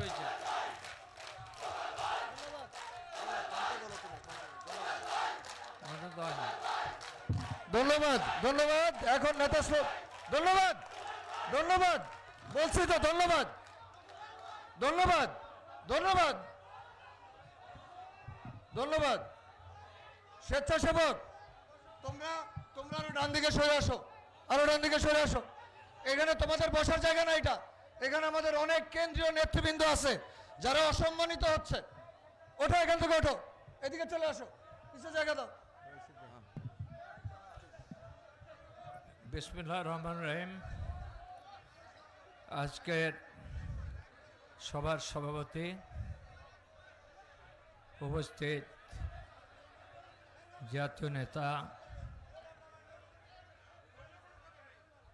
হয়েছে ধন্যবাদ ধন্যবাদ এখন নেতা শ্লোক ধন্যবাদ ধন্যবাদ বলছি তো ধন্যবাদ ধন্যবাদ ধন্যবাদ ধন্যবাদ স্বেচ্ছাসেবক তোমরা তোমরা আরো ডান দিকে সরে আসো আরো ডান দিকে সরে আসো এখানে তোমাদের বসার জায়গা না এটা এখানে আমাদের অনেক কেন্দ্রীয় নেতৃবৃন্দ আছে যারা অসম্মানিত হচ্ছে ওঠো এখান থেকে ওঠো এদিকে চলে আসো কিছু জায়গা দাও বিসমুল্লাহ রহমান রহিম আজকের সভার সভাপতি উপস্থিত জাতীয় নেতা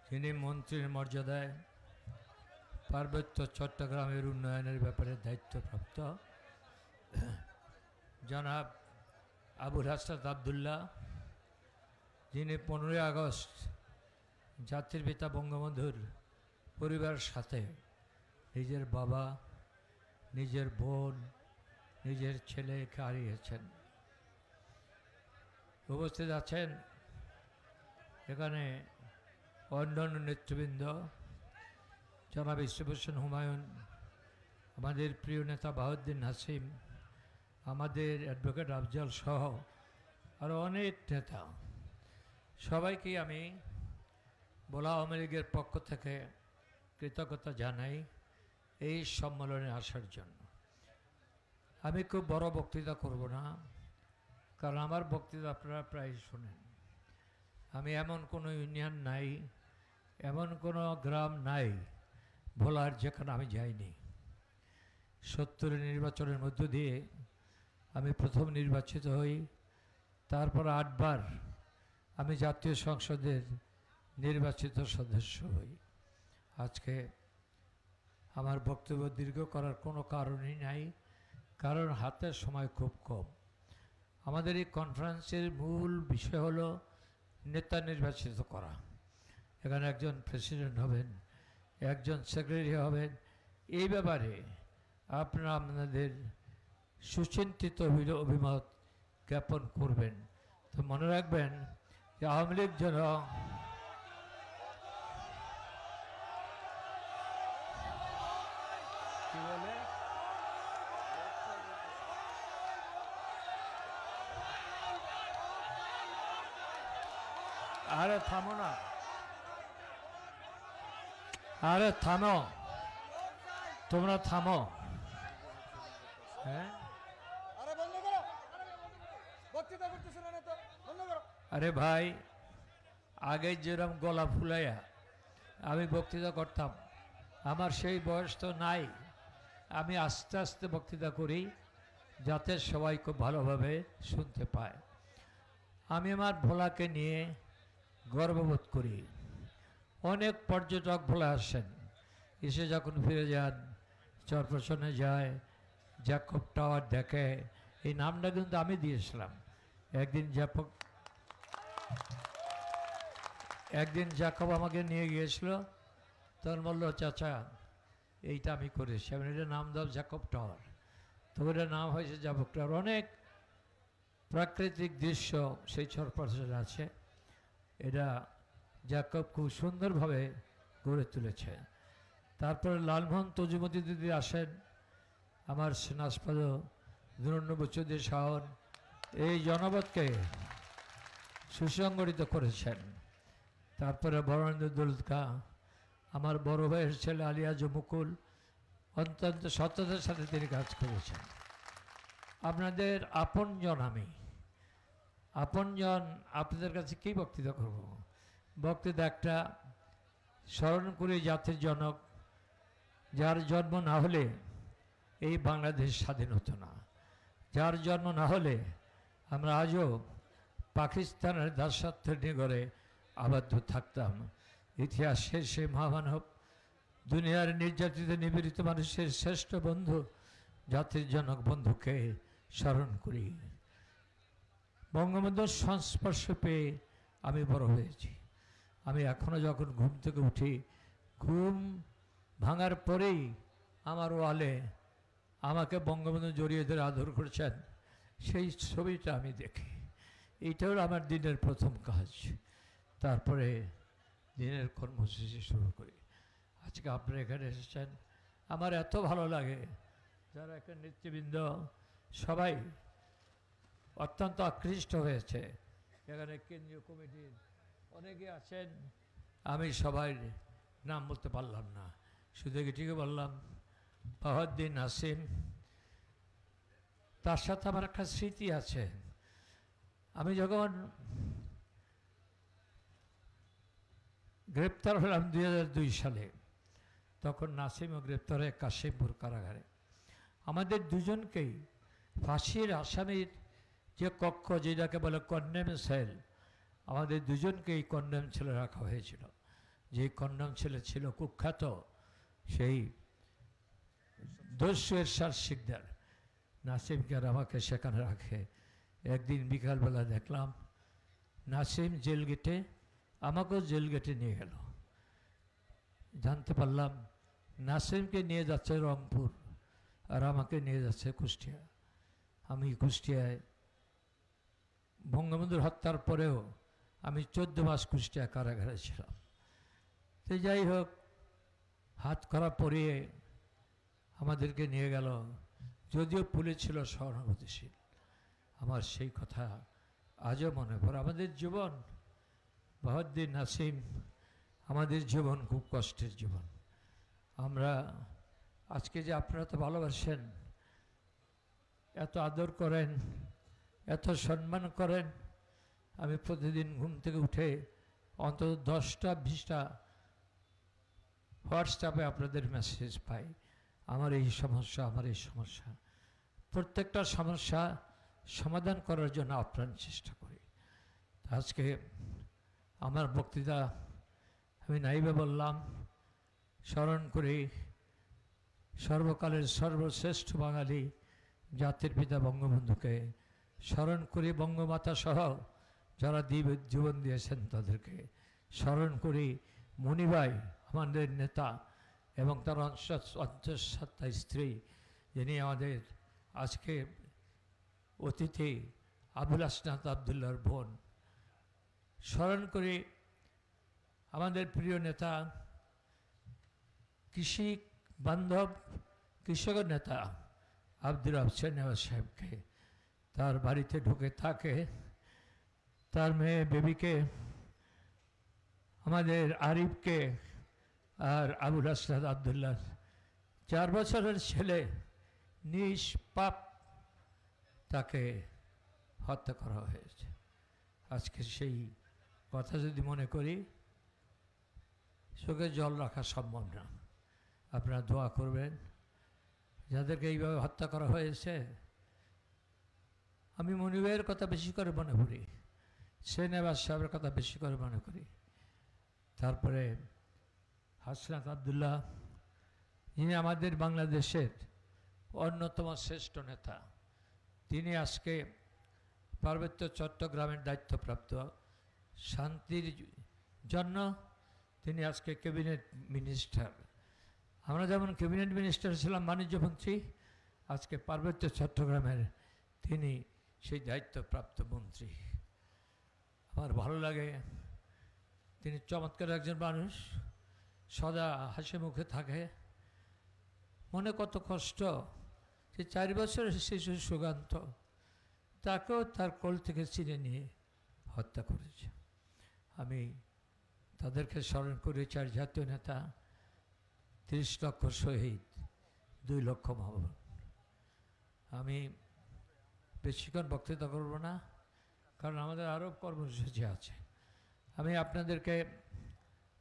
যিনি মন্ত্রীর মর্যাদায় পার্বত্য চট্টগ্রামের উন্নয়নের ব্যাপারে দায়িত্বপ্রাপ্ত জনাব আবুল হাসাদ আবদুল্লাহ যিনি পনেরোই আগস্ট জাতির পিতা বঙ্গবন্ধুর পরিবারের সাথে নিজের বাবা নিজের বোন নিজের ছেলেকে হারিয়েছেন উপস্থিত আছেন এখানে অন্যান্য নেতৃবৃন্দ জনাব ইসুভূষণ হুমায়ুন আমাদের প্রিয় নেতা বাহুদ্দিন হাসিম আমাদের অ্যাডভোকেট আফজাল সহ আরও অনেক নেতা সবাইকে আমি বোলা আওয়ামী লীগের পক্ষ থেকে কৃতজ্ঞতা জানাই এই সম্মেলনে আসার জন্য আমি খুব বড় বক্তৃতা করব না কারণ আমার বক্তৃতা আপনারা প্রায় শোনেন আমি এমন কোনো ইউনিয়ন নাই এমন কোনো গ্রাম নাই ভোলার যেখানে আমি যাইনি সত্তরের নির্বাচনের মধ্য দিয়ে আমি প্রথম নির্বাচিত হই তারপর আটবার আমি জাতীয় সংসদের নির্বাচিত সদস্য হই আজকে আমার বক্তব্য দীর্ঘ করার কোনো কারণই নাই কারণ হাতের সময় খুব কম আমাদের এই কনফারেন্সের মূল বিষয় হলো নেতা নির্বাচিত করা এখানে একজন প্রেসিডেন্ট হবেন একজন সেক্রেটারি হবেন এই ব্যাপারে আপনারা আপনাদের সুচিন্তিত অভিমত জ্ঞাপন করবেন তো মনে রাখবেন যে আওয়ামী লীগ যেন আরে থামো না আরে থামো তোমরা থামো হ্যাঁ আরে ভাই আগে যেরকম গলা ফুলাইয়া আমি বক্তৃতা করতাম আমার সেই বয়স তো নাই আমি আস্তে আস্তে বক্তৃতা করি যাতে সবাই খুব ভালোভাবে শুনতে পায় আমি আমার ভোলাকে নিয়ে গর্ববোধ করি অনেক পর্যটক বলে আসেন এসে যখন ফিরে যান চরপেশনে যায় জ্যাকব টাওয়ার দেখে এই নামটা কিন্তু আমি দিয়েছিলাম একদিন জ্যাপক একদিন জ্যাকব আমাকে নিয়ে গিয়েছিল তখন বলল চাচা এইটা আমি করেছি আমি এটা নাম দাও জ্যাকব টাওয়ার তো এটার নাম হয়েছে জ্যাকব টাওয়ার অনেক প্রাকৃতিক দৃশ্য সেই চরপাশে আছে এটা জ্যাকব খুব সুন্দরভাবে গড়ে তুলেছে তারপরে লালমোহন তজুমতি দিদি আসেন আমার সেনাসপদ দুরানব্বই চৌধুরী শাহন এই জনপদকে সুসংগঠিত করেছেন তারপরে বরেন্দ্র দুলকা আমার বড় ভাইয়ের ছেলে আলিয়া জমুকুল অত্যন্ত সততার সাথে তিনি কাজ করেছেন আপনাদের আপনজন আমি আপনজন আপনাদের কাছে কী বক্তৃতা করবো ভক্তদের একটা স্মরণ করে জাতির জনক যার জন্ম না হলে এই বাংলাদেশ স্বাধীন হতো না যার জন্ম না হলে আমরা আজও পাকিস্তানের দাসত্বের নিগরে আবদ্ধ থাকতাম ইতিহাস শেষে মহামানব দুনিয়ার নির্যাতিত নিপীড়িত মানুষের শ্রেষ্ঠ বন্ধু জাতির জনক বন্ধুকে স্মরণ করি বঙ্গবন্ধুর সংস্পর্শ পেয়ে আমি বড় হয়েছি আমি এখনও যখন ঘুম থেকে উঠি ঘুম ভাঙার পরেই আমার ওয়ালে আমাকে বঙ্গবন্ধু জড়িয়ে ধরে আদর করছেন সেই ছবিটা আমি দেখি এটাও আমার দিনের প্রথম কাজ তারপরে দিনের কর্মসূচি শুরু করি আজকে আপনারা এখানে এসেছেন আমার এত ভালো লাগে যারা এখানে নেতৃবৃন্দ সবাই অত্যন্ত আকৃষ্ট হয়েছে এখানে কেন্দ্রীয় কমিটির অনেকে আছেন আমি সবাই নাম বলতে পারলাম না শুধু ঠিকই বললাম বাহাদ্দিন হাসিম তার সাথে আমার একটা স্মৃতি আছে আমি যখন গ্রেপ্তার হলাম দুই সালে তখন নাসিমও গ্রেপ্তার হয় কাশিমপুর কারাগারে আমাদের দুজনকেই ফাঁসির আসামির যে কক্ষ যেটাকে বলে কন্ডেম সেল আমাদের দুজনকেই কন্ডেম ছেলে রাখা হয়েছিল যে কন্ডেম ছেলে ছিল কুখ্যাত সেই দস্যের সার সিকদার নাসিমকে আর আমাকে সেখানে রাখে একদিন বিকালবেলা দেখলাম নাসিম জেল গেটে আমাকেও জেল গেটে নিয়ে গেল জানতে পারলাম নাসিমকে নিয়ে যাচ্ছে রংপুর আর আমাকে নিয়ে যাচ্ছে কুষ্টিয়া আমি কুষ্টিয়ায় বঙ্গবন্ধুর হত্যার পরেও আমি চোদ্দ মাস কুষ্টিয়া কারাগারে ছিলাম তো যাই হোক হাত করা পরিয়ে আমাদেরকে নিয়ে গেল যদিও পুলিশ ছিল সহানুভূতিশীল আমার সেই কথা আজও মনে পড়ে আমাদের জীবন বাহদ্দিন নাসিম আমাদের জীবন খুব কষ্টের জীবন আমরা আজকে যে আপনারা তো ভালোবাসেন এত আদর করেন এত সম্মান করেন আমি প্রতিদিন ঘুম থেকে উঠে অন্তত দশটা বিশটা হোয়াটসঅ্যাপে আপনাদের মেসেজ পাই আমার এই সমস্যা আমার এই সমস্যা প্রত্যেকটা সমস্যা সমাধান করার জন্য আপ্রাণ চেষ্টা করি আজকে আমার বক্তৃতা আমি নাইবে বললাম স্মরণ করে সর্বকালের সর্বশ্রেষ্ঠ বাঙালি জাতির পিতা বঙ্গবন্ধুকে স্মরণ করে বঙ্গমাতা সহ যারা দ্বীপ জীবন দিয়েছেন তাদেরকে স্মরণ করি মণিবাই আমাদের নেতা এবং তার অন্তঃসত্ত্বা স্ত্রী যিনি আমাদের আজকে অতিথি আবুল আসনাত আবদুল্লার বোন স্মরণ করি আমাদের প্রিয় নেতা কৃষি বান্ধব কৃষকের নেতা আব্দুল আফসান সাহেবকে তার বাড়িতে ঢুকে থাকে তার মেয়ে বেবিকে আমাদের আরিফকে আর আবুল আসরাদ আবদুল্লাহ চার বছরের ছেলে নিষ্পাপ তাকে হত্যা করা হয়েছে আজকে সেই কথা যদি মনে করি চোখে জল রাখা সম্ভব না আপনারা দোয়া করবেন যাদেরকে এইভাবে হত্যা করা হয়েছে আমি মনিবের কথা বেশি করে মনে করি সে নেবাজ সাহেবের কথা বেশি করে মনে করি তারপরে হাসনাত আবদুল্লাহ ইনি আমাদের বাংলাদেশের অন্যতম শ্রেষ্ঠ নেতা তিনি আজকে পার্বত্য চট্টগ্রামের দায়িত্বপ্রাপ্ত শান্তির জন্য তিনি আজকে ক্যাবিনেট মিনিস্টার আমরা যেমন ক্যাবিনেট মিনিস্টার ছিলাম বাণিজ্যমন্ত্রী আজকে পার্বত্য চট্টগ্রামের তিনি সেই দায়িত্বপ্রাপ্ত মন্ত্রী আমার ভালো লাগে তিনি চমৎকার একজন মানুষ সদা হাসি মুখে থাকে মনে কত কষ্ট যে চার বছরের শিশু সুগান্ত তাকেও তার কোল থেকে চিনে নিয়ে হত্যা করেছে আমি তাদেরকে স্মরণ করি চার জাতীয় নেতা তিরিশ লক্ষ শহীদ দুই লক্ষ ভবন আমি বেশিক্ষণ বক্তৃতা করব না কারণ আমাদের আরও কর্মসূচি আছে আমি আপনাদেরকে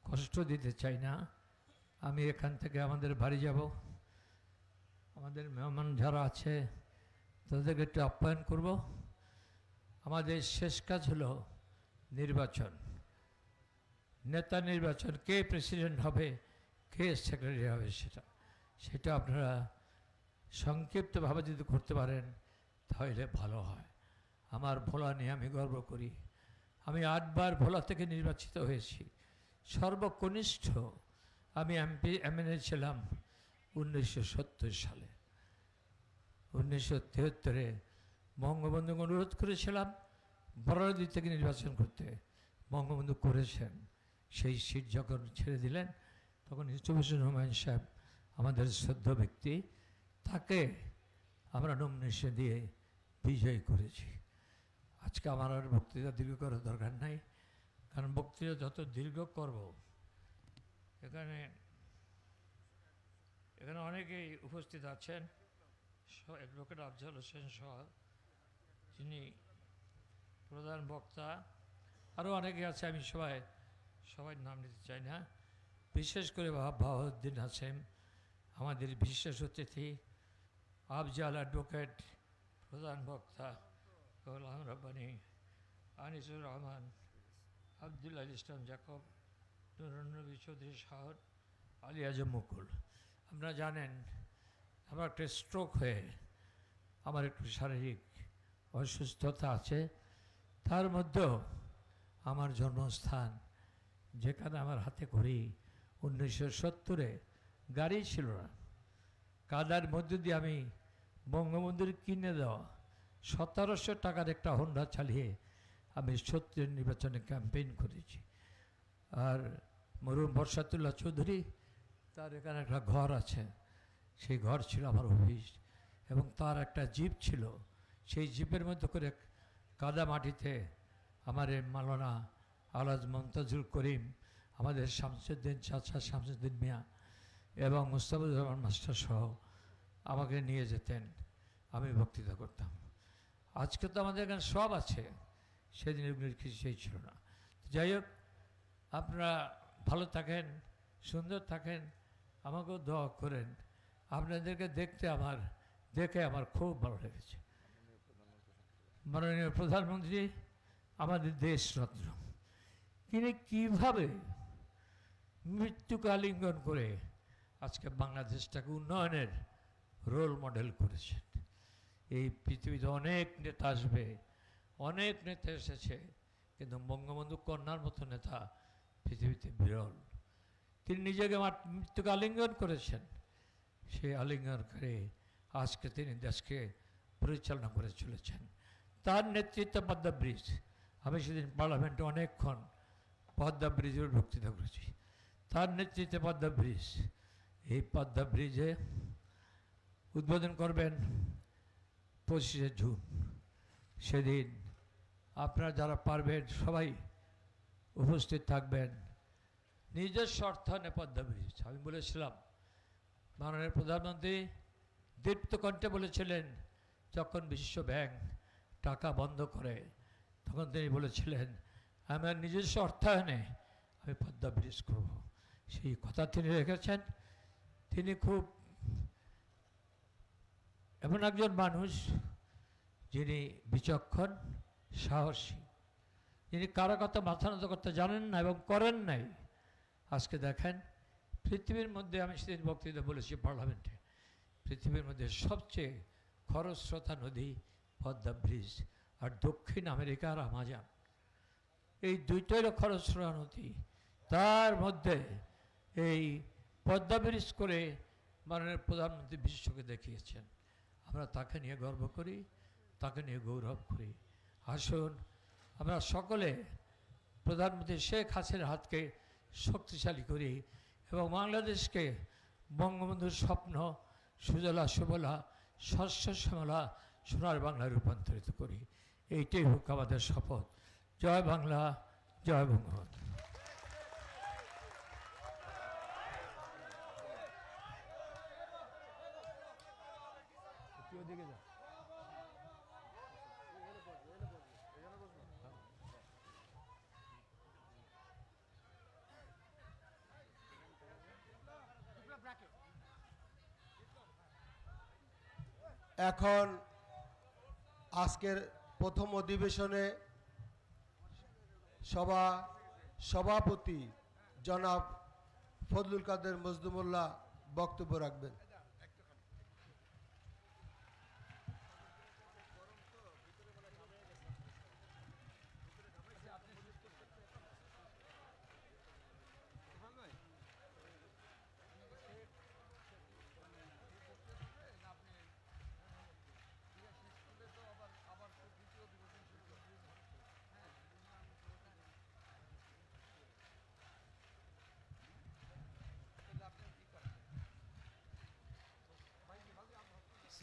কষ্ট দিতে চাই না আমি এখান থেকে আমাদের বাড়ি যাব আমাদের মেহমান যারা আছে তাদেরকে একটু আপ্যায়ন করব আমাদের শেষ কাজ হলো নির্বাচন নেতা নির্বাচন কে প্রেসিডেন্ট হবে কে সেক্রেটারি হবে সেটা সেটা আপনারা সংক্ষিপ্তভাবে যদি করতে পারেন তাহলে ভালো হয় আমার ভোলা নিয়ে আমি গর্ব করি আমি আটবার ভোলা থেকে নির্বাচিত হয়েছি সর্বকনিষ্ঠ আমি এমপি এমএনএ ছিলাম উনিশশো সালে উনিশশো তেহত্তরে বঙ্গবন্ধুকে অনুরোধ করেছিলাম বরাদি থেকে নির্বাচন করতে বঙ্গবন্ধু করেছেন সেই সিট যখন ছেড়ে দিলেন তখন ইস্তুভূষণ হুমায়ুন সাহেব আমাদের শ্রদ্ধ ব্যক্তি তাকে আমরা নমনেশে দিয়ে বিজয় করেছি আজকে আমার আর বক্তৃতা দীর্ঘ করার দরকার নাই কারণ বক্তৃতা যত দীর্ঘ করব এখানে এখানে অনেকেই উপস্থিত আছেন অ্যাডভোকেট আফজাল হোসেন সহ যিনি প্রধান বক্তা আরও অনেকে আছে আমি সবাই সবাই নাম নিতে চাই না বিশেষ করে বাহাউদ্দিন হাসেম আমাদের বিশেষ অতিথি আফজাল অ্যাডভোকেট প্রধান বক্তা গোলাম রব্বানি আনিসুর রহমান আবদুল্লাহ ইসলাম জাকব চৌধুরী শাহর আলী মুকুল আপনারা জানেন আমার একটা স্ট্রোক হয়ে আমার একটু শারীরিক অসুস্থতা আছে তার মধ্যেও আমার জন্মস্থান যেখানে আমার হাতে ঘড়ি উনিশশো সত্তরে গাড়ি ছিল না কাদার মধ্য দিয়ে আমি বঙ্গবন্ধুর কিনে দেওয়া সতেরোশো টাকার একটা হন্ডা চালিয়ে আমি সত্যের নির্বাচনে ক্যাম্পেইন করেছি আর মরুম বর্ষাতুল্লাহ চৌধুরী তার এখানে একটা ঘর আছে সেই ঘর ছিল আমার অফিস এবং তার একটা জিপ ছিল সেই জিপের মধ্যে করে কাদা মাটিতে আমার এই মালানা আলাজ মমতাজুল করিম আমাদের শামসুদ্দিন চাচা শামসুদ্দিন মিয়া এবং মুস্তাফুজ্জামান মাস্টার সহ আমাকে নিয়ে যেতেন আমি বক্তৃতা করতাম আজকে তো আমাদের এখানে সব আছে সেদিন এগুলির কিছু সেই ছিল না যাই হোক আপনারা ভালো থাকেন সুন্দর থাকেন আমাকেও দোয়া করেন আপনাদেরকে দেখতে আমার দেখে আমার খুব ভালো লেগেছে মাননীয় প্রধানমন্ত্রী আমাদের দেশ রত্ন তিনি কীভাবে মৃত্যুকে আলিঙ্গন করে আজকে বাংলাদেশটাকে উন্নয়নের রোল মডেল করেছেন এই পৃথিবীতে অনেক নেতা আসবে অনেক নেতা এসেছে কিন্তু বঙ্গবন্ধু কন্যার মতো নেতা পৃথিবীতে বিরল তিনি নিজেকে মৃত্যুকে আলিঙ্গন করেছেন সেই আলিঙ্গন করে আজকে তিনি দেশকে পরিচালনা করে চলেছেন তার নেতৃত্বে পদ্মা ব্রিজ আমি সেদিন পার্লামেন্টে অনেকক্ষণ পদ্মা ব্রিজের বক্তৃতা করেছি তার নেতৃত্বে পদ্মা ব্রিজ এই পদ্মা ব্রিজে উদ্বোধন করবেন পঁচিশে জুন সেদিন আপনারা যারা পারবেন সবাই উপস্থিত থাকবেন নিজের স্বার্থ নেপদ্যাভিজ আমি বলেছিলাম মাননীয় প্রধানমন্ত্রী দীপ্ত কণ্ঠে বলেছিলেন যখন বিশ্ব ব্যাংক টাকা বন্ধ করে তখন তিনি বলেছিলেন আমার নিজস্ব অর্থায়নে আমি পদ্মা ব্রিজ করব সেই কথা তিনি রেখেছেন তিনি খুব এমন একজন মানুষ যিনি বিচক্ষণ সাহসী যিনি কারো কথা মাথা নত করতে জানেন না এবং করেন নাই আজকে দেখেন পৃথিবীর মধ্যে আমি সেদিন বক্তৃতা বলেছি পার্লামেন্টে পৃথিবীর মধ্যে সবচেয়ে খরস্রোতা নদী পদ্মা ব্রিজ আর দক্ষিণ আমেরিকার আমাজান এই দুইটারও খরস্রোতা নদী তার মধ্যে এই পদ্মা ব্রিজ করে মাননীয় প্রধানমন্ত্রী বিশ্বকে দেখিয়েছেন আমরা তাকে নিয়ে গর্ব করি তাকে নিয়ে গৌরব করি আসুন আমরা সকলে প্রধানমন্ত্রী শেখ হাসিনার হাতকে শক্তিশালী করি এবং বাংলাদেশকে বঙ্গবন্ধুর স্বপ্ন সুজলা সুবলা শস্য শ্যামলা সোনার বাংলা রূপান্তরিত করি এইটাই হোক আমাদের শপথ জয় বাংলা জয় বঙ্গবন্ধু এখন আজকের প্রথম অধিবেশনে সভা সভাপতি জনাব ফজলুল কাদের মজদুমুল্লাহ বক্তব্য রাখবেন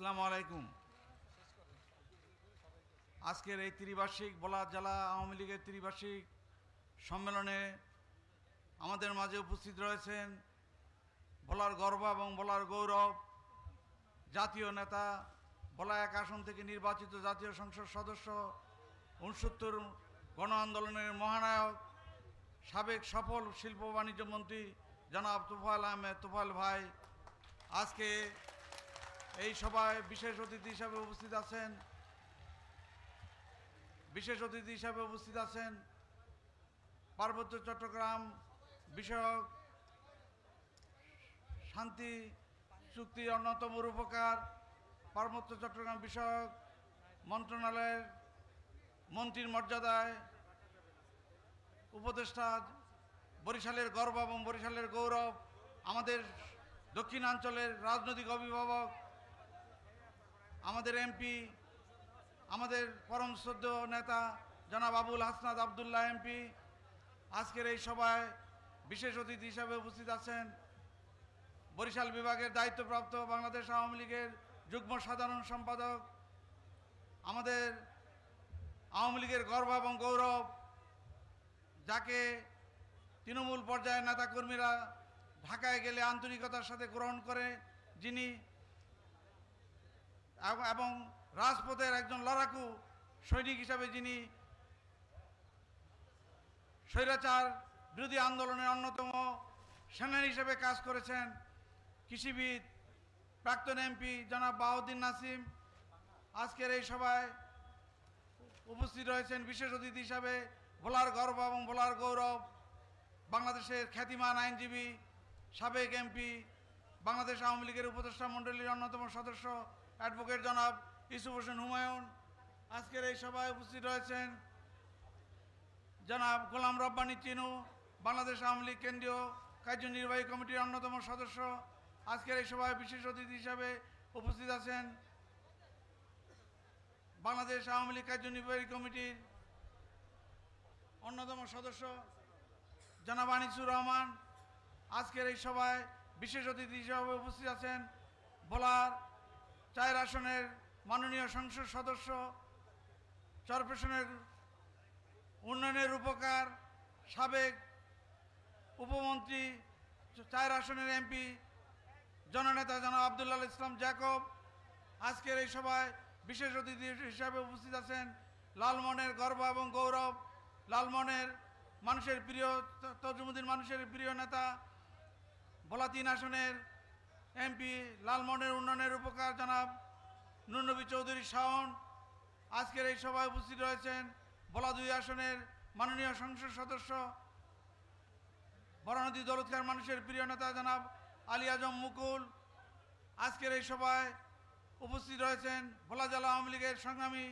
আসসালামু আলাইকুম আজকের এই ত্রিবার্ষিক বলা জেলা আওয়ামী লীগের ত্রিবার্ষিক সম্মেলনে আমাদের মাঝে উপস্থিত রয়েছেন বলার গর্ব এবং বলার গৌরব জাতীয় নেতা বলা এক আসন থেকে নির্বাচিত জাতীয় সংসদ সদস্য উনসত্তর গণ আন্দোলনের মহানায়ক সাবেক সফল শিল্প বাণিজ্য মন্ত্রী জনাব তুফাল আহমেদ তুফাল ভাই আজকে এই সভায় বিশেষ অতিথি হিসাবে উপস্থিত আছেন বিশেষ অতিথি হিসাবে উপস্থিত আছেন পার্বত্য চট্টগ্রাম বিষয়ক শান্তি চুক্তির অন্যতম রূপকার পার্বত্য চট্টগ্রাম বিষয়ক মন্ত্রণালয়ের মন্ত্রীর মর্যাদায় উপদেষ্টা বরিশালের গর্ব এবং বরিশালের গৌরব আমাদের দক্ষিণাঞ্চলের রাজনৈতিক অভিভাবক আমাদের এমপি আমাদের পরম শ্রদ্ধ নেতা জনাব আবুল হাসনাদ আবদুল্লাহ এমপি আজকের এই সভায় বিশেষ অতিথি হিসাবে উপস্থিত আছেন বরিশাল বিভাগের দায়িত্বপ্রাপ্ত বাংলাদেশ আওয়ামী লীগের যুগ্ম সাধারণ সম্পাদক আমাদের আওয়ামী লীগের গর্ব এবং গৌরব যাকে তৃণমূল পর্যায়ের নেতাকর্মীরা ঢাকায় গেলে আন্তরিকতার সাথে গ্রহণ করে যিনি এবং রাজপথের একজন লড়াকু সৈনিক হিসাবে যিনি স্বৈরাচার বিরোধী আন্দোলনের অন্যতম সেনানী হিসেবে কাজ করেছেন কৃষিবিদ প্রাক্তন এমপি জনাব বাউদ্দিন নাসিম আজকের এই সভায় উপস্থিত রয়েছেন বিশেষ অতিথি হিসাবে ভোলার গর্ব এবং ভোলার গৌরব বাংলাদেশের খ্যাতিমান আইনজীবী সাবেক এমপি বাংলাদেশ আওয়ামী লীগের উপদেষ্টা মণ্ডলীর অন্যতম সদস্য অ্যাডভোকেট জনাব ইসুফ হোসেন হুমায়ুন আজকের এই সভায় উপস্থিত রয়েছেন জনাব গোলাম রব্বানি চিনু বাংলাদেশ আওয়ামী লীগ কেন্দ্রীয় কার্যনির্বাহী কমিটির অন্যতম সদস্য আজকের এই সভায় বিশেষ অতিথি হিসাবে উপস্থিত আছেন বাংলাদেশ আওয়ামী লীগ কার্যনির্বাহী কমিটির অন্যতম সদস্য জনাব আনিসুর রহমান আজকের এই সভায় বিশেষ অতিথি হিসাবে উপস্থিত আছেন বোলার চায়ের আসনের মাননীয় সংসদ সদস্য চরপেশনের উন্নয়নের উপকার সাবেক উপমন্ত্রী চায়ের আসনের এমপি জননেতা জনাব আবদুল্লাহ ইসলাম জ্যাকব আজকের এই সভায় বিশেষ অতিথি হিসাবে উপস্থিত আছেন লালমনের গর্ব এবং গৌরব লালমনের মানুষের প্রিয় তর্জমুদ্দিন মানুষের প্রিয় নেতা বলাতিন আসনের এমপি লালমোহনের উন্নয়নের উপকার জানাব নুনবী চৌধুরী শাওন আজকের এই সভায় উপস্থিত রয়েছেন বলাদুই আসনের মাননীয় সংসদ সদস্য বরানদী দলৎকার মানুষের প্রিয় নেতা জানাব আলী আজম মুকুল আজকের এই সভায় উপস্থিত রয়েছেন ভোলা জেলা আওয়ামী লীগের সংগ্রামী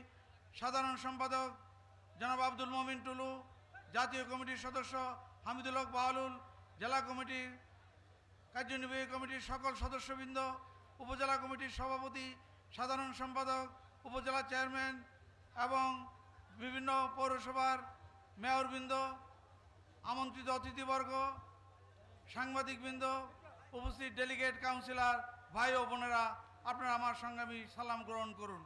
সাধারণ সম্পাদক জনাব আব্দুল মমিন টুলু জাতীয় কমিটির সদস্য হামিদুল হক বাহালুল জেলা কমিটির কার্যনির্বাহী কমিটির সকল সদস্যবৃন্দ উপজেলা কমিটির সভাপতি সাধারণ সম্পাদক উপজেলা চেয়ারম্যান এবং বিভিন্ন পৌরসভার মেয়রবৃন্দ আমন্ত্রিত অতিথিবর্গ সাংবাদিকবৃন্দ উপস্থিত ডেলিগেট কাউন্সিলর ভাই ও বোনেরা আপনারা আমার আমি সালাম গ্রহণ করুন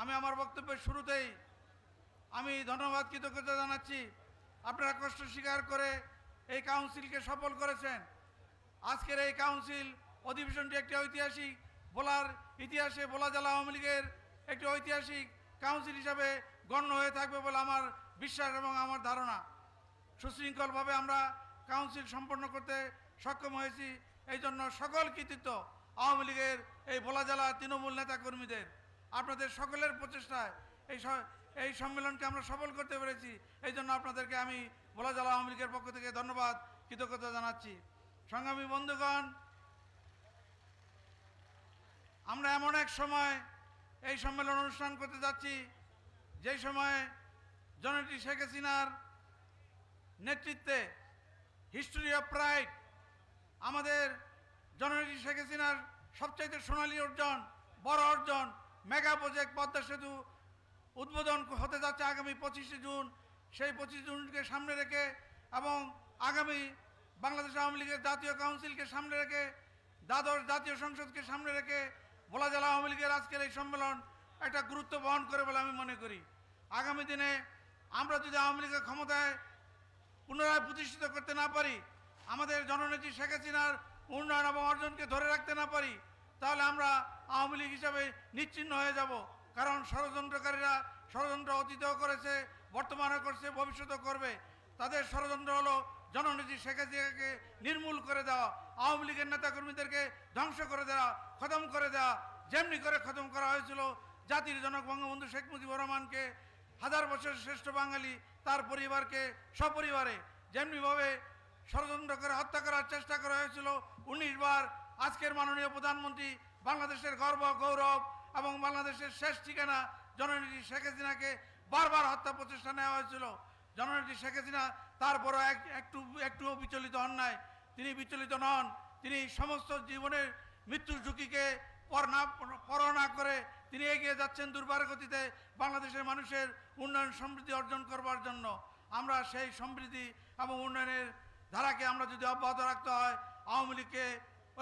আমি আমার বক্তব্যের শুরুতেই আমি ধন্যবাদ কৃতজ্ঞতা জানাচ্ছি আপনারা কষ্ট স্বীকার করে এই কাউন্সিলকে সফল করেছেন আজকের এই কাউন্সিল অধিবেশনটি একটি ঐতিহাসিক বোলার ইতিহাসে বোলা জেলা আওয়ামী লীগের একটি ঐতিহাসিক কাউন্সিল হিসাবে গণ্য হয়ে থাকবে বলে আমার বিশ্বাস এবং আমার ধারণা সুশৃঙ্খলভাবে আমরা কাউন্সিল সম্পন্ন করতে সক্ষম হয়েছি এই জন্য সকল কৃতিত্ব আওয়ামী লীগের এই ভোলা জেলা তৃণমূল নেতাকর্মীদের আপনাদের সকলের প্রচেষ্টায় এই এই সম্মেলনকে আমরা সফল করতে পেরেছি এই জন্য আপনাদেরকে আমি ভোলা জেলা আওয়ামী লীগের পক্ষ থেকে ধন্যবাদ কৃতজ্ঞতা জানাচ্ছি সংগ্রামী বন্ধুগণ আমরা এমন এক সময় এই সম্মেলন অনুষ্ঠান করতে যাচ্ছি যেই সময়ে জনটি শেখ হাসিনার নেতৃত্বে হিস্টোরি অফ প্রাইড আমাদের জনটি শেখ হাসিনার সবচাইতে সোনালী অর্জন বড় অর্জন মেগা প্রজেক্ট পদ্মা সেতু উদ্বোধন হতে যাচ্ছে আগামী পঁচিশে জুন সেই পঁচিশে জুনকে সামনে রেখে এবং আগামী বাংলাদেশ আওয়ামী লীগের জাতীয় কাউন্সিলকে সামনে রেখে দ্বাদশ জাতীয় সংসদকে সামনে রেখে ভোলা জেলা আওয়ামী লীগের আজকের এই সম্মেলন একটা গুরুত্ব বহন করে বলে আমি মনে করি আগামী দিনে আমরা যদি আওয়ামী লীগের ক্ষমতায় পুনরায় প্রতিষ্ঠিত করতে না পারি আমাদের জননেত্রী শেখ হাসিনার উন্নয়ন এবং অর্জনকে ধরে রাখতে না পারি তাহলে আমরা আওয়ামী লীগ হিসাবে নিশ্চিন্ন হয়ে যাব কারণ ষড়যন্ত্রকারীরা ষড়যন্ত্র অতীতও করেছে বর্তমানে করছে ভবিষ্যতেও করবে তাদের ষড়যন্ত্র হলো জননীতি শেখ হাসিনাকে নির্মূল করে দেওয়া আওয়ামী লীগের নেতাকর্মীদেরকে ধ্বংস করে দেওয়া খতম করে দেওয়া যেমনি করে খতম করা হয়েছিল জাতির জনক বঙ্গবন্ধু শেখ মুজিবুর রহমানকে হাজার বছরের শ্রেষ্ঠ বাঙালি তার পরিবারকে সপরিবারে যেমনিভাবে ষড়যন্ত্র করে হত্যা করার চেষ্টা করা হয়েছিল উনিশ বার আজকের মাননীয় প্রধানমন্ত্রী বাংলাদেশের গর্ব গৌরব এবং বাংলাদেশের শেষ ঠিকানা জননীতি শেখ হাসিনাকে বারবার হত্যা প্রচেষ্টা নেওয়া হয়েছিল জননীতি শেখ হাসিনা তারপরও একটু একটুও বিচলিত হন নাই তিনি বিচলিত নন তিনি সমস্ত জীবনের মৃত্যু ঝুঁকিকে পরনা করে তিনি এগিয়ে যাচ্ছেন দুর্বার গতিতে বাংলাদেশের মানুষের উন্নয়ন সমৃদ্ধি অর্জন করবার জন্য আমরা সেই সমৃদ্ধি এবং উন্নয়নের ধারাকে আমরা যদি অব্যাহত রাখতে হয় আওয়ামী লীগকে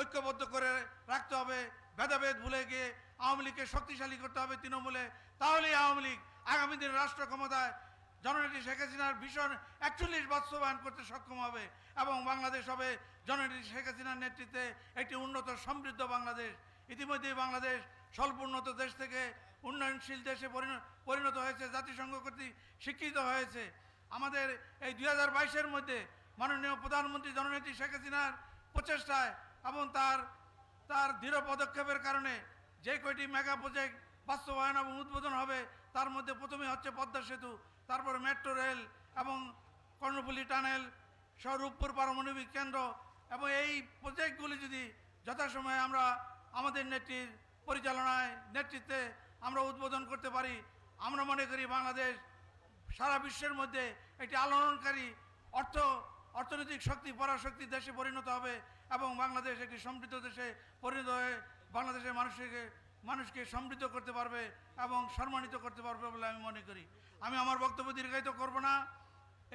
ঐক্যবদ্ধ করে রাখতে হবে ভেদাভেদ ভুলে গিয়ে আওয়ামী লীগকে শক্তিশালী করতে হবে তৃণমূলে তাহলেই আওয়ামী লীগ আগামী দিন রাষ্ট্র ক্ষমতায় জননীতি শেখ হাসিনার ভীষণ একচল্লিশ বাস্তবায়ন করতে সক্ষম হবে এবং বাংলাদেশ হবে জননীতি শেখ হাসিনার নেতৃত্বে একটি উন্নত সমৃদ্ধ বাংলাদেশ ইতিমধ্যেই বাংলাদেশ স্বল্প উন্নত দেশ থেকে উন্নয়নশীল দেশে পরিণত হয়েছে জাতিসংঘ কর্তৃক স্বীকৃত হয়েছে আমাদের এই দুই হাজার বাইশের মধ্যে মাননীয় প্রধানমন্ত্রী জননেত্রী শেখ হাসিনার প্রচেষ্টায় এবং তার তার দৃঢ় পদক্ষেপের কারণে যে কয়টি মেগা প্রজেক্ট বাস্তবায়ন এবং উদ্বোধন হবে তার মধ্যে প্রথমে হচ্ছে পদ্মা সেতু তারপরে মেট্রো রেল এবং কর্ণপল্লী টানেল স্বরূপপুর পারমাণবিক কেন্দ্র এবং এই প্রজেক্টগুলি যদি যথাসময়ে আমরা আমাদের নেত্রীর পরিচালনায় নেতৃত্বে আমরা উদ্বোধন করতে পারি আমরা মনে করি বাংলাদেশ সারা বিশ্বের মধ্যে একটি আলোড়নকারী অর্থ অর্থনৈতিক শক্তি পরাশক্তি দেশে পরিণত হবে এবং বাংলাদেশ একটি সমৃদ্ধ দেশে পরিণত হয়ে বাংলাদেশের মানুষকে মানুষকে সমৃদ্ধ করতে পারবে এবং সম্মানিত করতে পারবে বলে আমি মনে করি আমি আমার বক্তব্য দীর্ঘায়িত করব না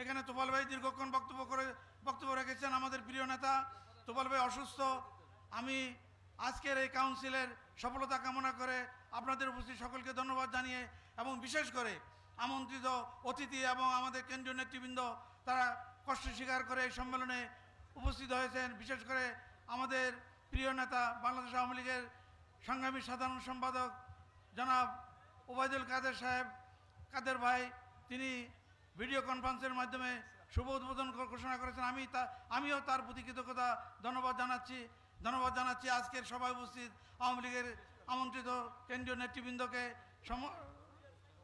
এখানে তোপাল ভাই দীর্ঘক্ষণ বক্তব্য করে বক্তব্য রেখেছেন আমাদের প্রিয় নেতা তোপাল ভাই অসুস্থ আমি আজকের এই কাউন্সিলের সফলতা কামনা করে আপনাদের উপস্থিত সকলকে ধন্যবাদ জানিয়ে এবং বিশেষ করে আমন্ত্রিত অতিথি এবং আমাদের কেন্দ্রীয় নেতৃবৃন্দ তারা কষ্ট স্বীকার করে এই সম্মেলনে উপস্থিত হয়েছেন বিশেষ করে আমাদের প্রিয় নেতা বাংলাদেশ আওয়ামী লীগের সংগ্রামী সাধারণ সম্পাদক জনাব ওবায়দুল কাদের সাহেব কাদের ভাই তিনি ভিডিও কনফারেন্সের মাধ্যমে শুভ উদ্বোধন ঘোষণা করেছেন আমি তা আমিও তার প্রতি কৃতজ্ঞতা ধন্যবাদ জানাচ্ছি ধন্যবাদ জানাচ্ছি আজকের সভায় উপস্থিত আওয়ামী লীগের আমন্ত্রিত কেন্দ্রীয় নেতৃবৃন্দকে সম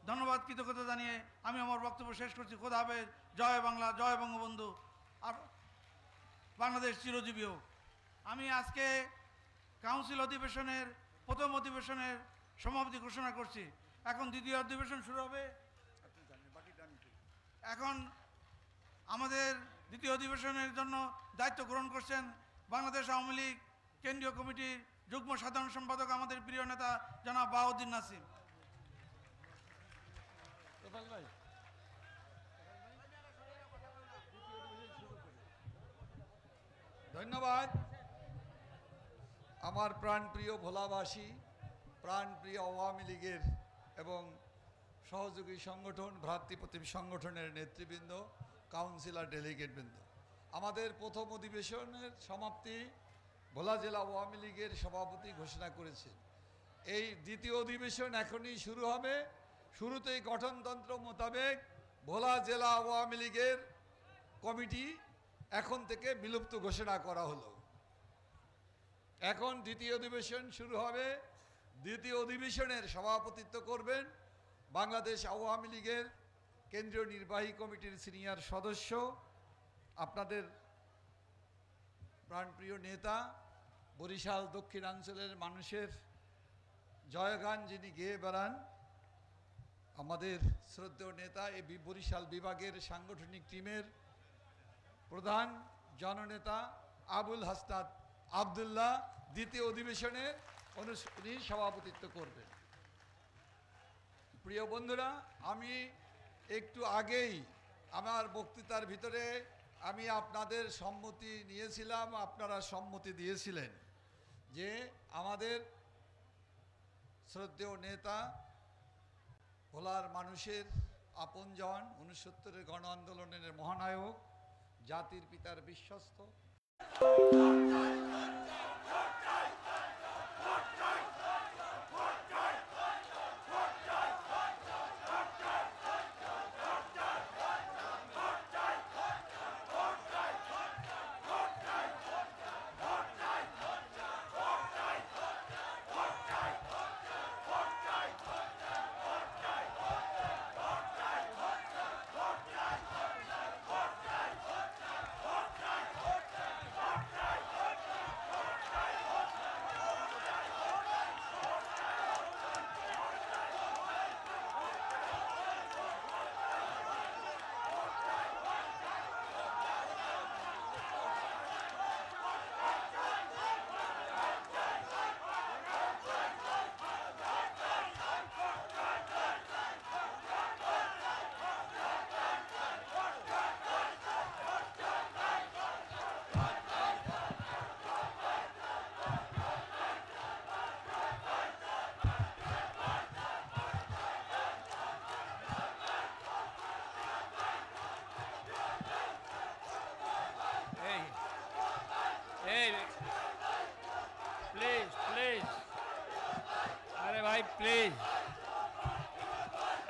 ধন্যবাদ কৃতজ্ঞতা জানিয়ে আমি আমার বক্তব্য শেষ করছি খোদা হাফেজ জয় বাংলা জয় বঙ্গবন্ধু আর বাংলাদেশ চিরজীবীও আমি আজকে কাউন্সিল অধিবেশনের প্রথম অধিবেশনের সমাপ্তি ঘোষণা করছি এখন দ্বিতীয় অধিবেশন শুরু হবে এখন আমাদের দ্বিতীয় অধিবেশনের জন্য দায়িত্ব গ্রহণ করছেন বাংলাদেশ আওয়ামী লীগ কেন্দ্রীয় কমিটির যুগ্ম সাধারণ সম্পাদক আমাদের প্রিয় নেতা জানা বাউদ্দিন নাসিম ধন্যবাদ আমার প্রাণপ্রিয় ভোলাবাসী প্রাণপ্রিয় আওয়ামী লীগের এবং সহযোগী সংগঠন ভ্রাতৃপ্রতিম সংগঠনের নেতৃবৃন্দ কাউন্সিলর ডেলিগেটবৃন্দ আমাদের প্রথম অধিবেশনের সমাপ্তি ভোলা জেলা আওয়ামী লীগের সভাপতি ঘোষণা করেছেন এই দ্বিতীয় অধিবেশন এখনই শুরু হবে শুরুতেই গঠনতন্ত্র মোতাবেক ভোলা জেলা আওয়ামী লীগের কমিটি এখন থেকে বিলুপ্ত ঘোষণা করা হলো এখন দ্বিতীয় অধিবেশন শুরু হবে দ্বিতীয় অধিবেশনের সভাপতিত্ব করবেন বাংলাদেশ আওয়ামী লীগের কেন্দ্রীয় নির্বাহী কমিটির সিনিয়র সদস্য আপনাদের প্রাণপ্রিয় নেতা বরিশাল দক্ষিণাঞ্চলের মানুষের জয়গান যিনি গেয়ে বেড়ান আমাদের শ্রদ্ধেয় নেতা এ বরিশাল বিভাগের সাংগঠনিক টিমের প্রধান জননেতা আবুল হাস্তাদ আবদুল্লাহ দ্বিতীয় অধিবেশনে অনুষ্ঠানী সভাপতিত্ব করবেন প্রিয় বন্ধুরা আমি একটু আগেই আমার বক্তৃতার ভিতরে আমি আপনাদের সম্মতি নিয়েছিলাম আপনারা সম্মতি দিয়েছিলেন যে আমাদের শ্রদ্ধেয় নেতা ভোলার মানুষের আপনজন উনসত্তরের গণ আন্দোলনের মহানায়ক জাতির পিতার বিশ্বস্ত Doctor, doctor, doctor.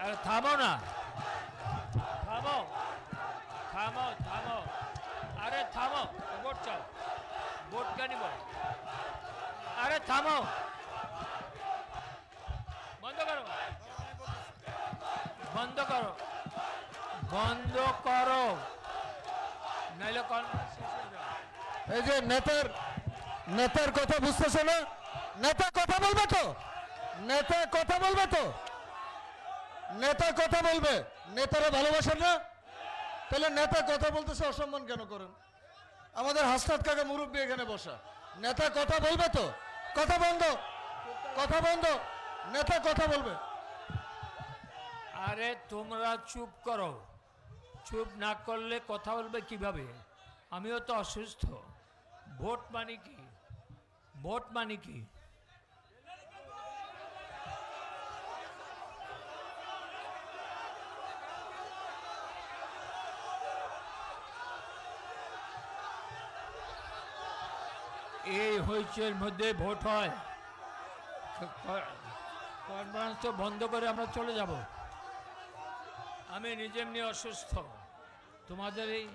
আরে থামো না থামো থামো থামো আরে থামো ভোট চাও ভোট কেন আরে থামো বন্ধ করো বন্ধ করো বন্ধ করো নাইলে এই যে নেতার নেতার কথা বুঝতেছে না নেতা কথা বলবে তো নেতা কথা বলবে তো নেতা কথা বলবে নেতারা ভালোবাসেন না তাহলে নেতা কথা বলতেছে অসম্মান কেন করেন আমাদের হাসনাত কাকা মুরব্বী এখানে বসা নেতা কথা বলবে তো কথা বন্ধ কথা বন্ধ নেতা কথা বলবে আরে তোমরা চুপ করো চুপ না করলে কথা বলবে কিভাবে আমিও তো অসুস্থ ভোট মানে কি ভোট মানে কি এই হইচের মধ্যে ভোট হয় কনফারেন্স তো বন্ধ করে আমরা চলে যাব আমি নিজে এমনি অসুস্থ তোমাদের এই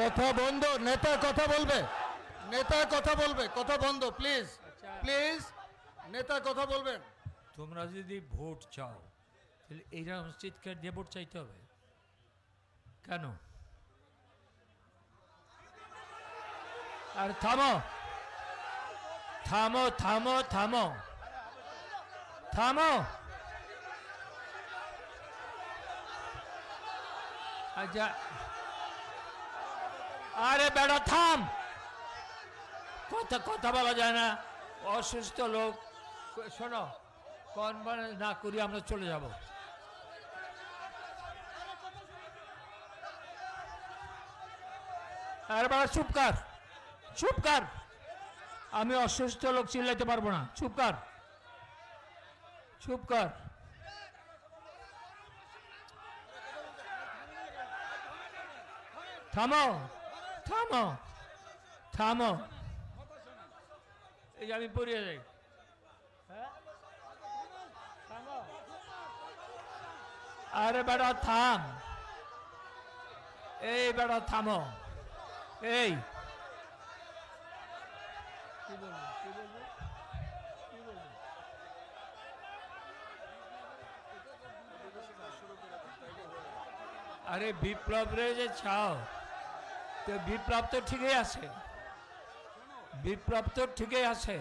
কথা বন্ধ নেতা কথা বলবে নেতা কথা বলবে কথা বন্ধ প্লিজ প্লিজ নেতা কথা বলবেন তোমরা যদি ভোট চাও তাহলে এইরকম চিৎকার দিয়ে ভোট চাইতে হবে কেন আর থামো থামো থামো থামো থামো আচ্ছা আরে বেড়া থাম কথা কথা বলা যায় না অসুস্থ লোক শোনো কনফারেন্স না করি আমরা চলে যাব আরে বেড়া চুপ চুপকার চুপ আমি অসুস্থ লোক চিল্লাইতে পারবো না চুপ চুপকার চুপ কর থামো থামো থামো এই আমি পড়িয়ে যাই হ্যাঁ? আরে বেড়া থাম এই বেড়া থামো এই আরে বিপ্লব রে যে ছাও তো বিপ্লব তো ঠিকই আছে বিপ্লব তো ঠিকই আছে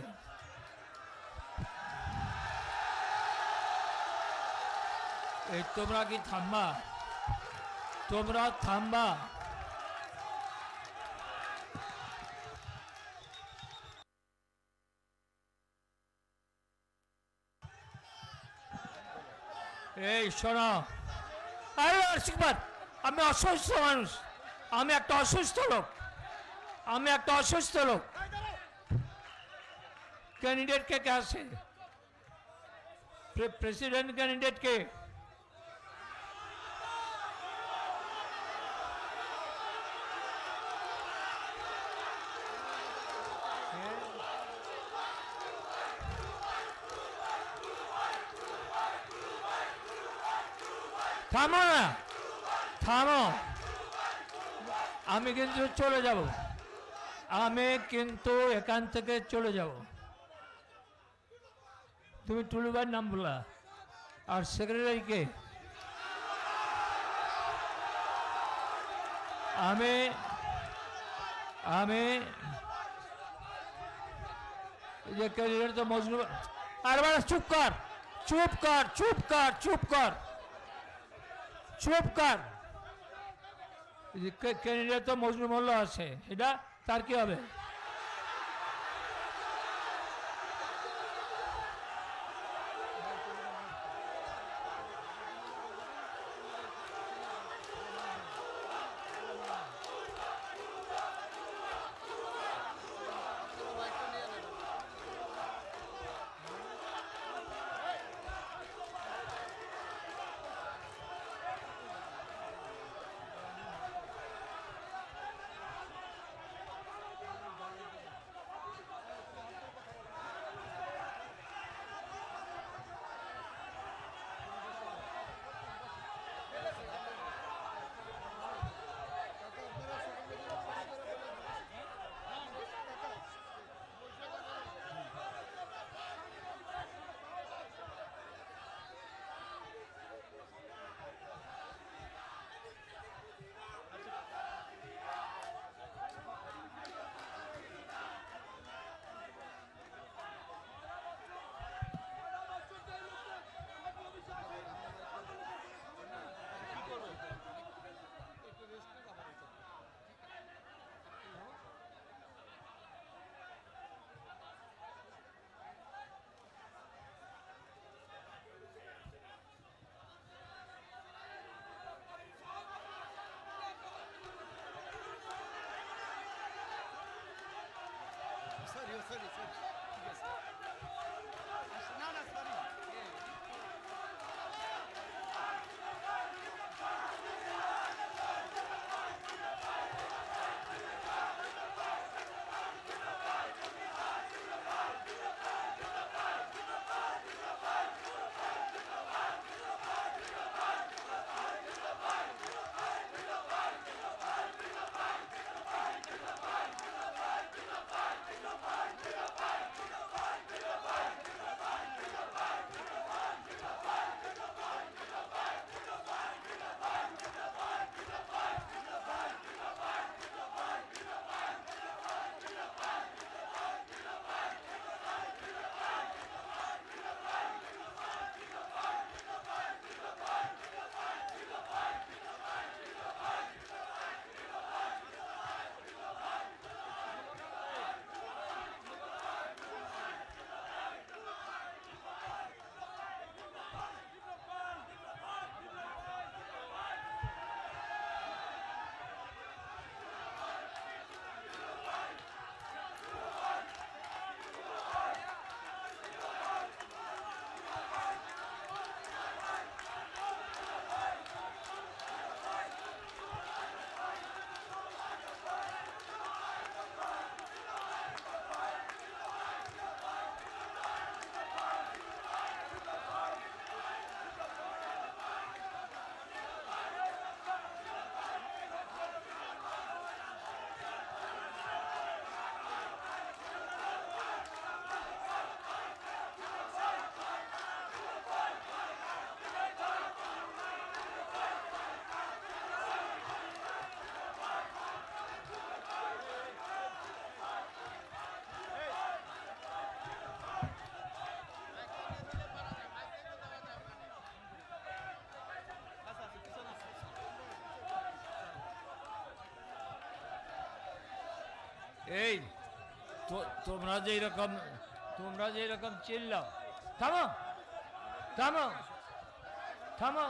এই তোমরা কি থামবা তোমরা থামবা এই শোনা আরে আশীর্বাদ আমি অসুস্থ মানুষ আমি একটা অসুস্থ লোক আমি একটা অসুস্থ লোক ক্যান্ডিডেট কে কে আছে প্রেসিডেন্ট ক্যান্ডিডেট কে থামো থামো আমি কিন্তু চলে যাব আমি কিন্তু এখান থেকে চলে যাব তুমি টুলুবার নাম বলা আর সেক্রেটারিকে আমি আমি যে ক্যান্ডিডেট তো মজনু আর চুপ কর চুপ কর চুপ কর চুপ কর চুপ কর ক্যান্ডিডেট তো মজনুর মোল্লা আছে এটা তার কি হবে sorry, sorry, sorry. Yes. Now, sorry. এই তোমরা যে রকম তোমরা যে রকম চিল্লা থামো থামো থামো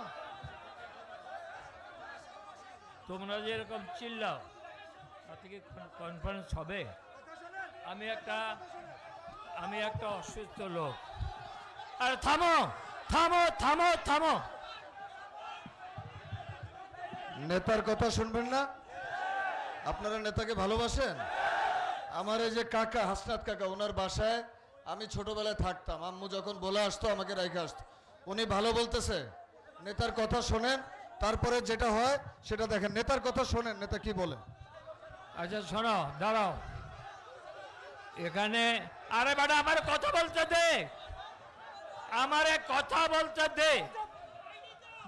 তোমরা যে রকম চিল্লাও তাতে কনফারেন্স হবে আমি একটা আমি একটা অসুস্থ লোক আর থামো থামো থামো থামো নেতার কথা শুনবেন না আপনারা নেতাকে ভালোবাসেন আমার এই যে কাকা হাসনাত কাকা ওনার বাসায় আমি ছোটবেলায় থাকতাম আম্মু যখন বলে আসতো আমাকে রেখে আসতো উনি ভালো বলতেছে নেতার কথা শোনেন তারপরে যেটা হয় সেটা দেখেন নেতার কথা শোনেন নেতা কি বলে আচ্ছা শোনো দাঁড়াও এখানে আরে বাড়া আমার কথা বলতে দে আমারে কথা বলতে দে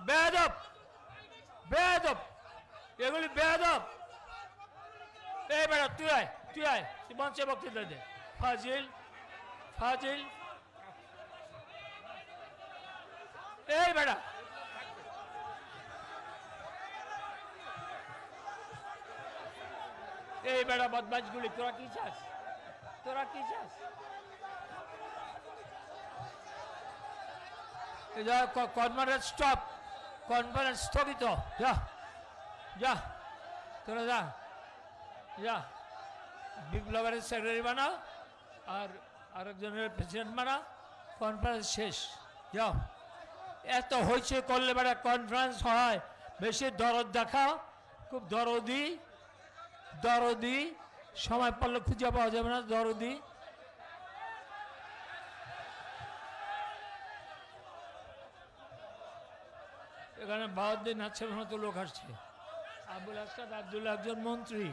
বেদব বেদব এগুলি বেদব এই বেড়া তুই আয় তুই আয় মঞ্চে বক্তৃতা দেয় ফাজিল ফাজিল এই বেড়া এই বেড়া বদমাশগুলি তোরা কি চাস তোরা কি চাস কনফারেন্স স্টপ কনফারেন্স স্থগিত যা যা তোরা যা যা বিপ্লবের সেক্রেটারি বানা আর আরেকজনের প্রেসিডেন্ট বানা কনফারেন্স শেষ যাও এত হয়েছে করলে বেড়া কনফারেন্স হয় বেশি দরদ দেখা খুব দরদি দরদি সময় পারলে খুঁজে পাওয়া যাবে না দরদি এখানে বাহাদ্দিন আছে মতো লোক আসছে আবুল আসাদ আবদুল্লাহ একজন মন্ত্রী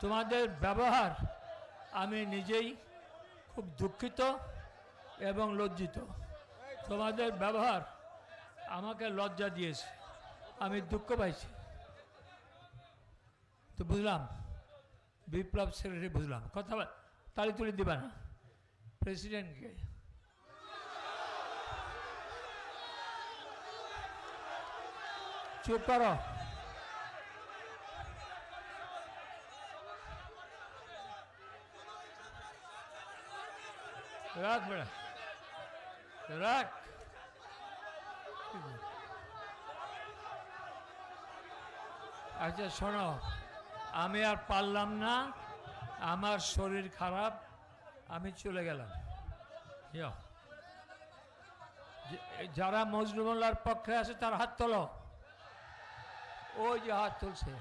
তোমাদের ব্যবহার আমি নিজেই খুব দুঃখিত এবং লজ্জিত তোমাদের ব্যবহার আমাকে লজ্জা দিয়েছে আমি দুঃখ পাইছি তো বুঝলাম বিপ্লব সেক্রেটারি বুঝলাম কথা তালি তুলে দিবা না প্রেসিডেন্টকে চুপ করো রাখ বেড়া রাখ আচ্ছা শোনো আমি আর পারলাম না আমার শরীর খারাপ আমি চলে গেলাম যারা মজরুমুল্লার পক্ষে আছে তার হাত তোলো ওই যে হাত তুলছে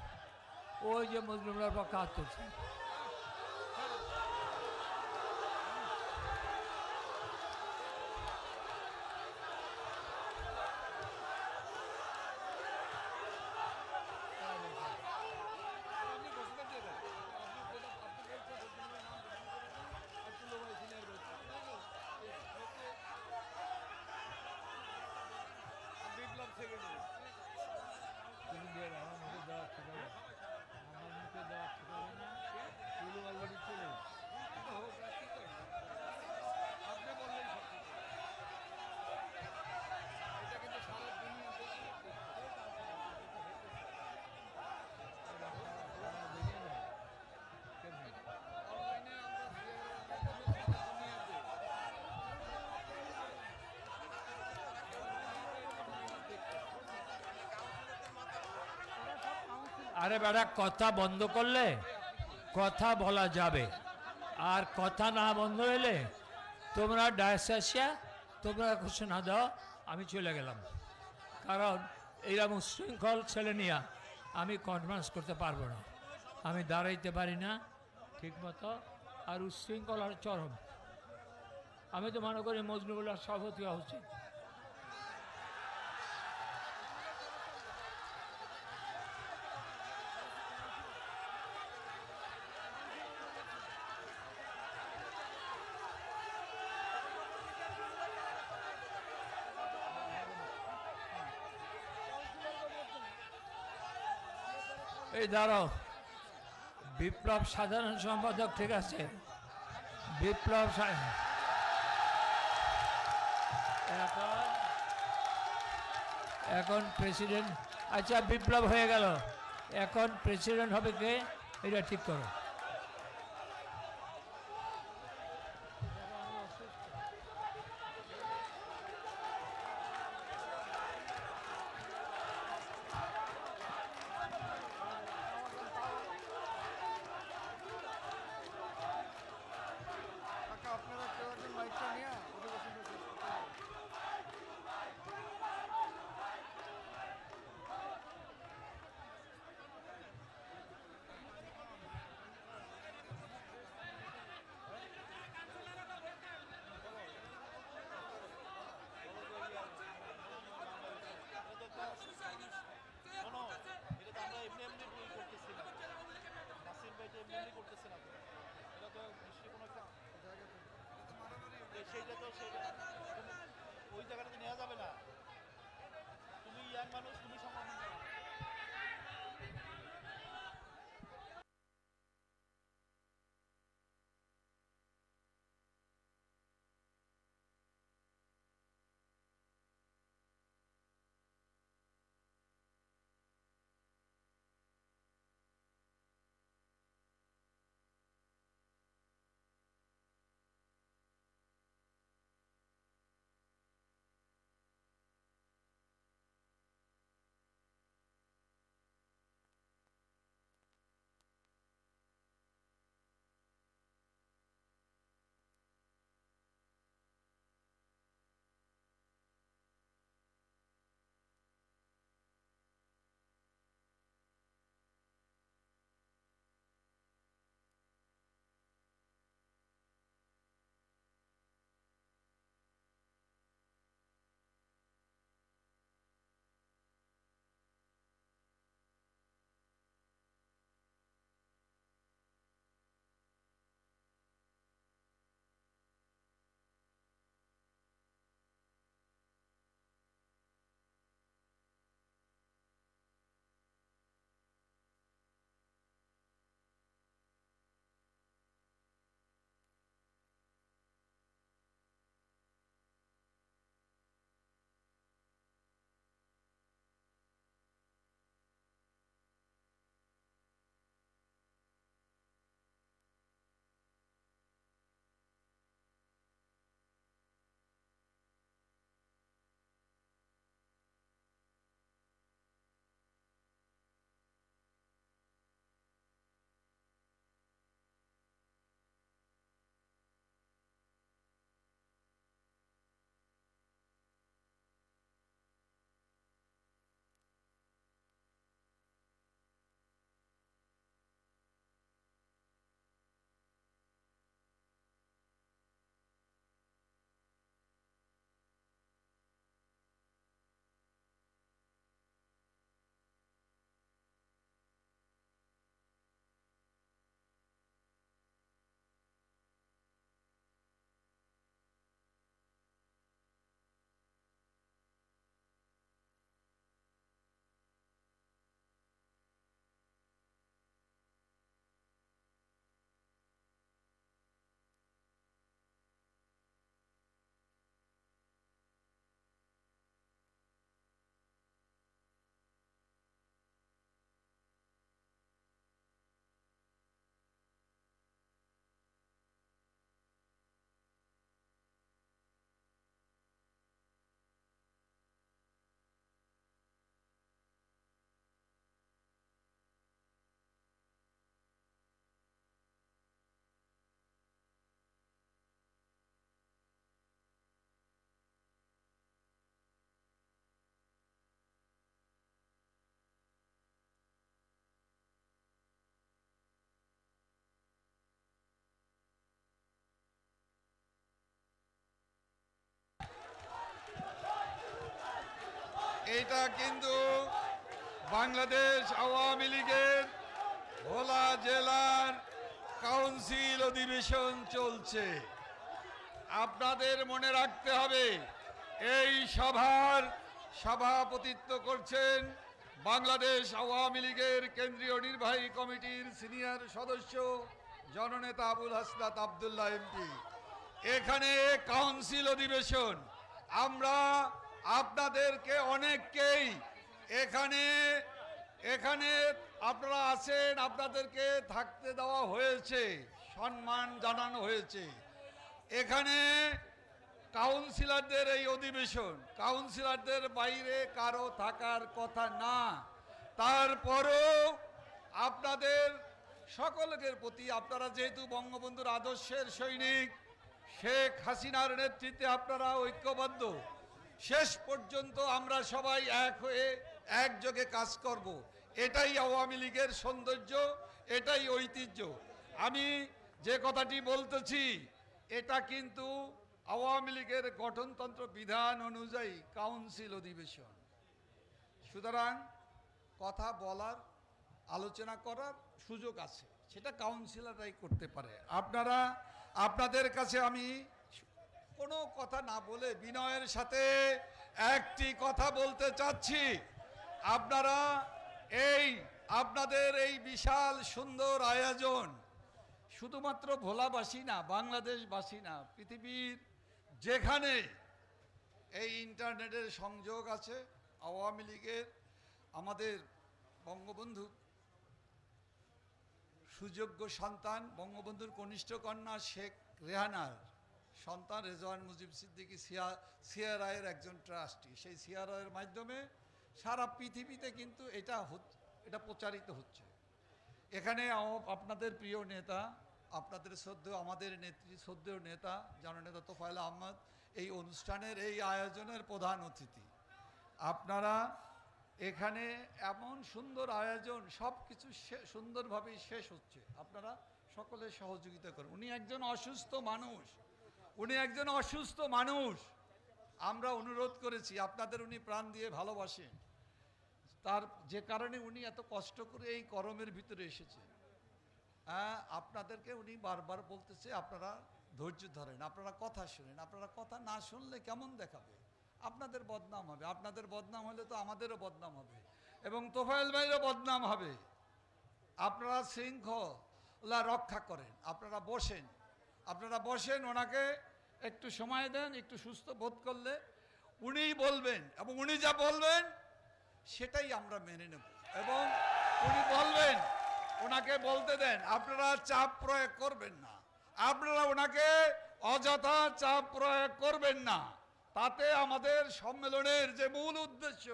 ওই যে মজরুমুল্লার পক্ষে হাত তুলছে আরে বেড়া কথা বন্ধ করলে কথা বলা যাবে আর কথা না বন্ধ হলে তোমরা ডায়াসিয়া তোমরা কিছু না দাও আমি চলে গেলাম কারণ এইরকম উশৃঙ্খল ছেলে নিয়া আমি কনফারেন্স করতে পারবো না আমি দাঁড়াইতে পারি না ঠিকমতো আর উশৃঙ্খল আর চরম আমি তো মনে করি মজনুবুল্লাহ সভাপতি হওয়া উচিত এই দাঁড়াও বিপ্লব সাধারণ সম্পাদক ঠিক আছে বিপ্লব এখন এখন প্রেসিডেন্ট আচ্ছা বিপ্লব হয়ে গেল এখন প্রেসিডেন্ট হবে কে এটা ঠিক করো এটা কিন্তু বাংলাদেশ আওয়ামী লীগের ভোলা জেলার কাউন্সিল অধিবেশন চলছে আপনাদের মনে রাখতে হবে এই সভার সভাপতিত্ব করছেন বাংলাদেশ আওয়ামী লীগের কেন্দ্রীয় নির্বাহী কমিটির সিনিয়র সদস্য জননেতা আবুল হাসনাত আবদুল্লাহ এমপি এখানে কাউন্সিল অধিবেশন আমরা আপনাদেরকে অনেককেই এখানে এখানে আপনারা আছেন আপনাদেরকে থাকতে দেওয়া হয়েছে সম্মান জানানো হয়েছে এখানে কাউন্সিলরদের এই অধিবেশন কাউন্সিলরদের বাইরে কারো থাকার কথা না তারপরও আপনাদের সকলের প্রতি আপনারা যেহেতু বঙ্গবন্ধুর আদর্শের সৈনিক শেখ হাসিনার নেতৃত্বে আপনারা ঐক্যবদ্ধ শেষ পর্যন্ত আমরা সবাই এক হয়ে একযোগে কাজ করব। এটাই আওয়ামী লীগের সৌন্দর্য এটাই ঐতিহ্য আমি যে কথাটি বলতেছি এটা কিন্তু আওয়ামী লীগের গঠনতন্ত্র বিধান অনুযায়ী কাউন্সিল অধিবেশন সুতরাং কথা বলার আলোচনা করার সুযোগ আছে সেটা কাউন্সিলাররাই করতে পারে আপনারা আপনাদের কাছে আমি কোনো কথা না বলে বিনয়ের সাথে একটি কথা বলতে চাচ্ছি আপনারা এই আপনাদের এই বিশাল সুন্দর আয়োজন শুধুমাত্র ভোলাবাসী না বাংলাদেশবাসী না পৃথিবীর যেখানে এই ইন্টারনেটের সংযোগ আছে আওয়ামী লীগের আমাদের বঙ্গবন্ধু সুযোগ্য সন্তান বঙ্গবন্ধুর কনিষ্ঠ কন্যা শেখ রেহানার সন্তান রেজওয়ান মুজিব সিদ্দিকি সিয়া সিআরআইয়ের একজন ট্রাস্টি সেই সিআরআইয়ের মাধ্যমে সারা পৃথিবীতে কিন্তু এটা এটা প্রচারিত হচ্ছে এখানে আপনাদের প্রিয় নেতা আপনাদের শ্রদ্ধেয় আমাদের নেত্রী শ্রদ্ধেয় নেতা জননেতা তোফায়ল আহমদ এই অনুষ্ঠানের এই আয়োজনের প্রধান অতিথি আপনারা এখানে এমন সুন্দর আয়োজন সব কিছু সুন্দরভাবেই শেষ হচ্ছে আপনারা সকলে সহযোগিতা করেন উনি একজন অসুস্থ মানুষ উনি একজন অসুস্থ মানুষ আমরা অনুরোধ করেছি আপনাদের উনি প্রাণ দিয়ে ভালোবাসেন তার যে কারণে উনি এত কষ্ট করে এই করমের ভিতরে এসেছে হ্যাঁ আপনাদেরকে উনি বারবার বলতেছে আপনারা ধৈর্য ধরেন আপনারা কথা শুনেন আপনারা কথা না শুনলে কেমন দেখাবে আপনাদের বদনাম হবে আপনাদের বদনাম হলে তো আমাদেরও বদনাম হবে এবং তোফায়ল ভাইয়েরও বদনাম হবে আপনারা শৃঙ্খলা রক্ষা করেন আপনারা বসেন আপনারা বসেন ওনাকে একটু সময় দেন একটু সুস্থ বোধ করলে উনিই বলবেন এবং উনি যা বলবেন সেটাই আমরা মেনে নেব এবং উনি বলবেন ওনাকে বলতে দেন আপনারা চাপ প্রয়োগ করবেন না আপনারা ওনাকে অযথা চাপ প্রয়োগ করবেন না তাতে আমাদের সম্মেলনের যে মূল উদ্দেশ্য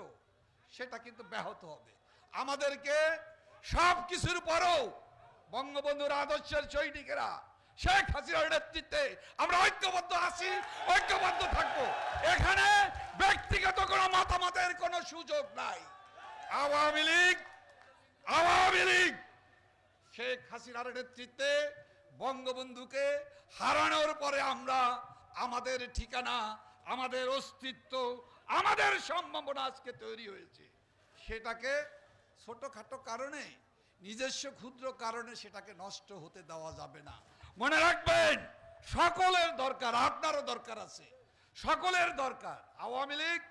সেটা কিন্তু ব্যাহত হবে আমাদেরকে সব কিছুর পরও বঙ্গবন্ধুর আদর্শের সৈনিকেরা শেখ হাসিনার নেতৃত্বে আমরা ঐক্যবদ্ধ আছি ঐক্যবদ্ধ থাকবো এখানে ব্যক্তিগত কোনো মতামতের কোনো সুযোগ নাই আওয়ামী লীগ আওয়ামী লীগ শেখ হাসিনার নেতৃত্বে বঙ্গবন্ধুকে হারানোর পরে আমরা আমাদের ঠিকানা আমাদের অস্তিত্ব আমাদের সম্ভাবনা আজকে তৈরি হয়েছে সেটাকে ছোটোখাটো কারণে নিজস্ব ক্ষুদ্র কারণে সেটাকে নষ্ট হতে দেওয়া যাবে না মনে রাখবেন সকলের দরকার আপনারও দরকার আছে সকলের দরকার আওয়ামী লীগ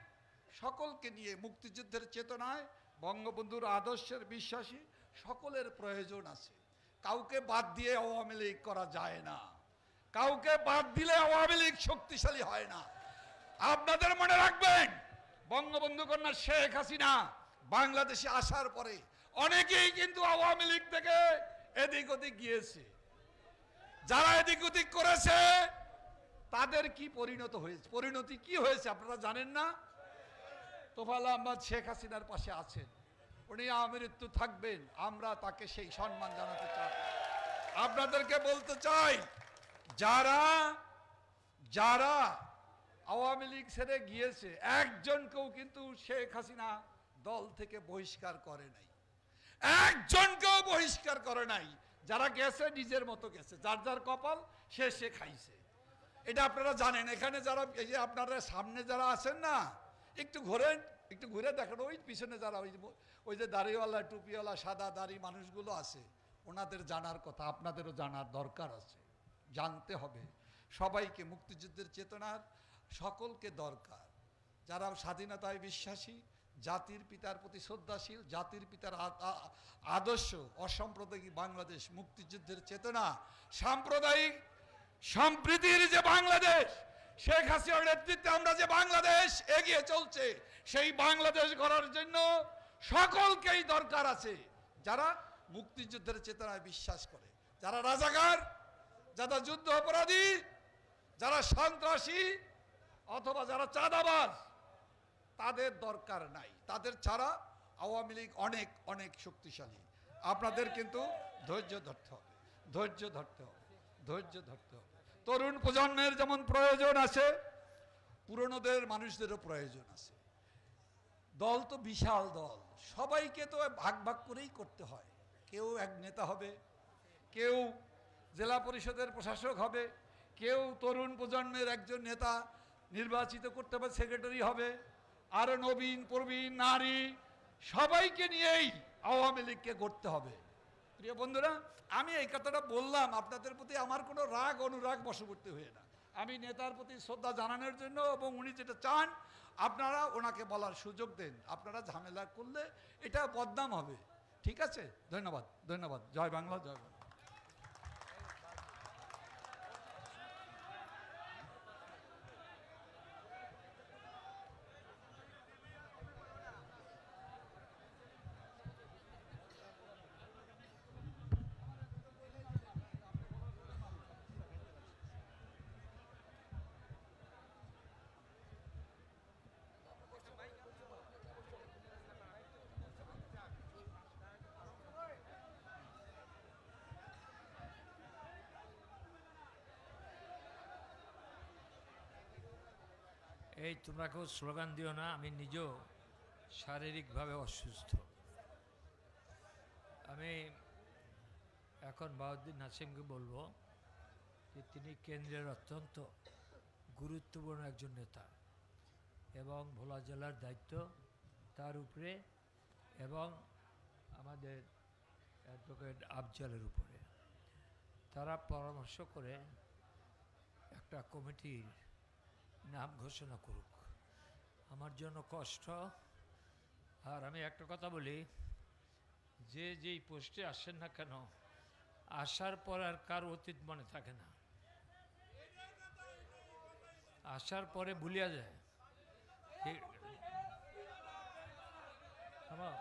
সকলকে নিয়ে মুক্তিযুদ্ধের চেতনায় বঙ্গবন্ধুর আদর্শের বিশ্বাসী সকলের প্রয়োজন আছে কাউকে বাদ দিয়ে আওয়ামী লীগ করা যায় না কাউকে বাদ দিলে আওয়ামী লীগ শক্তিশালী হয় না আপনাদের মনে রাখবেন বঙ্গবন্ধু কন্যা শেখ হাসিনা বাংলাদেশে আসার পরে অনেকেই কিন্তু আওয়ামী লীগ থেকে এদিক ওদিক গিয়েছে যারা এদিক ওদিক করেছে তাদের কি পরিণত হয়েছে পরিণতি কি হয়েছে আপনারা জানেন না তোফাল আহমদ শেখ হাসিনার পাশে আছেন উনি আমৃত্যু থাকবেন আমরা তাকে সেই সম্মান জানাতে চাই আপনাদেরকে বলতে চাই যারা যারা আওয়ামী লীগ ছেড়ে গিয়েছে একজনকেও কিন্তু শেখ হাসিনা দল থেকে বহিষ্কার করে নাই একজনকেও বহিষ্কার করে নাই যারা গেছে নিজের মতো গেছে যার যার কপাল সে সে খাইছে এটা আপনারা জানেন এখানে যারা এই যে আপনারা সামনে যারা আছেন না একটু ঘোরেন একটু ঘুরে দেখেন ওই পিছনে যারা ওই ওই যে দাড়িওয়ালা টুপিওয়ালা সাদা দাড়ি মানুষগুলো আছে ওনাদের জানার কথা আপনাদেরও জানার দরকার আছে জানতে হবে সবাইকে মুক্তিযুদ্ধের চেতনার সকলকে দরকার যারা স্বাধীনতায় বিশ্বাসী জাতির পিতার প্রতি শ্রদ্ধাশীল জাতির পিতার আদর্শ অসাম্প্রদায়িক বাংলাদেশ মুক্তিযুদ্ধের চেতনা সাম্প্রদায়িক সম্প্রীতির যে বাংলাদেশ শেখ হাসিনার নেতৃত্বে আমরা যে বাংলাদেশ এগিয়ে চলছে সেই বাংলাদেশ গড়ার জন্য সকলকেই দরকার আছে যারা মুক্তিযুদ্ধের চেতনায় বিশ্বাস করে যারা রাজাকার যারা যুদ্ধ অপরাধী যারা সন্ত্রাসী অথবা যারা চাঁদাবাজ তাদের দরকার নাই তাদের ছাড়া আওয়ামী লীগ অনেক অনেক শক্তিশালী আপনাদের কিন্তু ধৈর্য ধরতে হবে ধৈর্য ধরতে হবে ধৈর্য ধরতে হবে তরুণ প্রজন্মের যেমন প্রয়োজন আছে পুরনোদের মানুষদেরও প্রয়োজন আছে দল তো বিশাল দল সবাইকে তো ভাগ ভাগ করেই করতে হয় কেউ এক নেতা হবে কেউ জেলা পরিষদের প্রশাসক হবে কেউ তরুণ প্রজন্মের একজন নেতা নির্বাচিত করতে হবে সেক্রেটারি হবে আর নবীন প্রবীণ নারী সবাইকে নিয়েই আওয়ামী লীগকে গড়তে হবে প্রিয় বন্ধুরা আমি এই কথাটা বললাম আপনাদের প্রতি আমার কোনো রাগ অনুরাগ বশবর্তী হয়ে না আমি নেতার প্রতি শ্রদ্ধা জানানোর জন্য এবং উনি যেটা চান আপনারা ওনাকে বলার সুযোগ দেন আপনারা ঝামেলা করলে এটা বদনাম হবে ঠিক আছে ধন্যবাদ ধন্যবাদ জয় বাংলা জয় বাংলা এই তোমরা কেউ স্লোগান দিও না আমি নিজেও শারীরিকভাবে অসুস্থ আমি এখন বাউদ্দিন নাসিমকে বলবো যে তিনি কেন্দ্রের অত্যন্ত গুরুত্বপূর্ণ একজন নেতা এবং ভোলা জেলার দায়িত্ব তার উপরে এবং আমাদের অ্যাডভোকেট আফজালের উপরে তারা পরামর্শ করে একটা কমিটির নাম ঘোষণা করুক আমার জন্য কষ্ট আর আমি একটা কথা বলি যে যেই পোস্টে আসেন না কেন আসার পর আর কার অতীত মনে থাকে না আসার পরে ভুলিয়া যায় আমার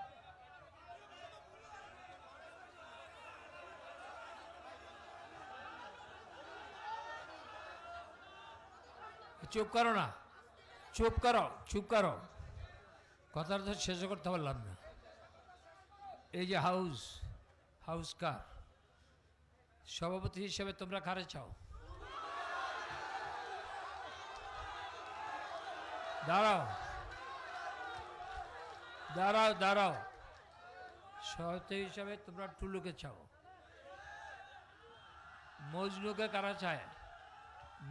চুপ করো না চুপ করো চুপ করো কথাটা তো শেষ করতে পারলাম না এই যে হাউস হাউস কার সভাপতি হিসেবে তোমরা কারে চাও দাঁড়াও দাঁড়াও দাঁড়াও সভাপতি হিসাবে তোমরা টুলুকে চাও মজনুকে কারা চায়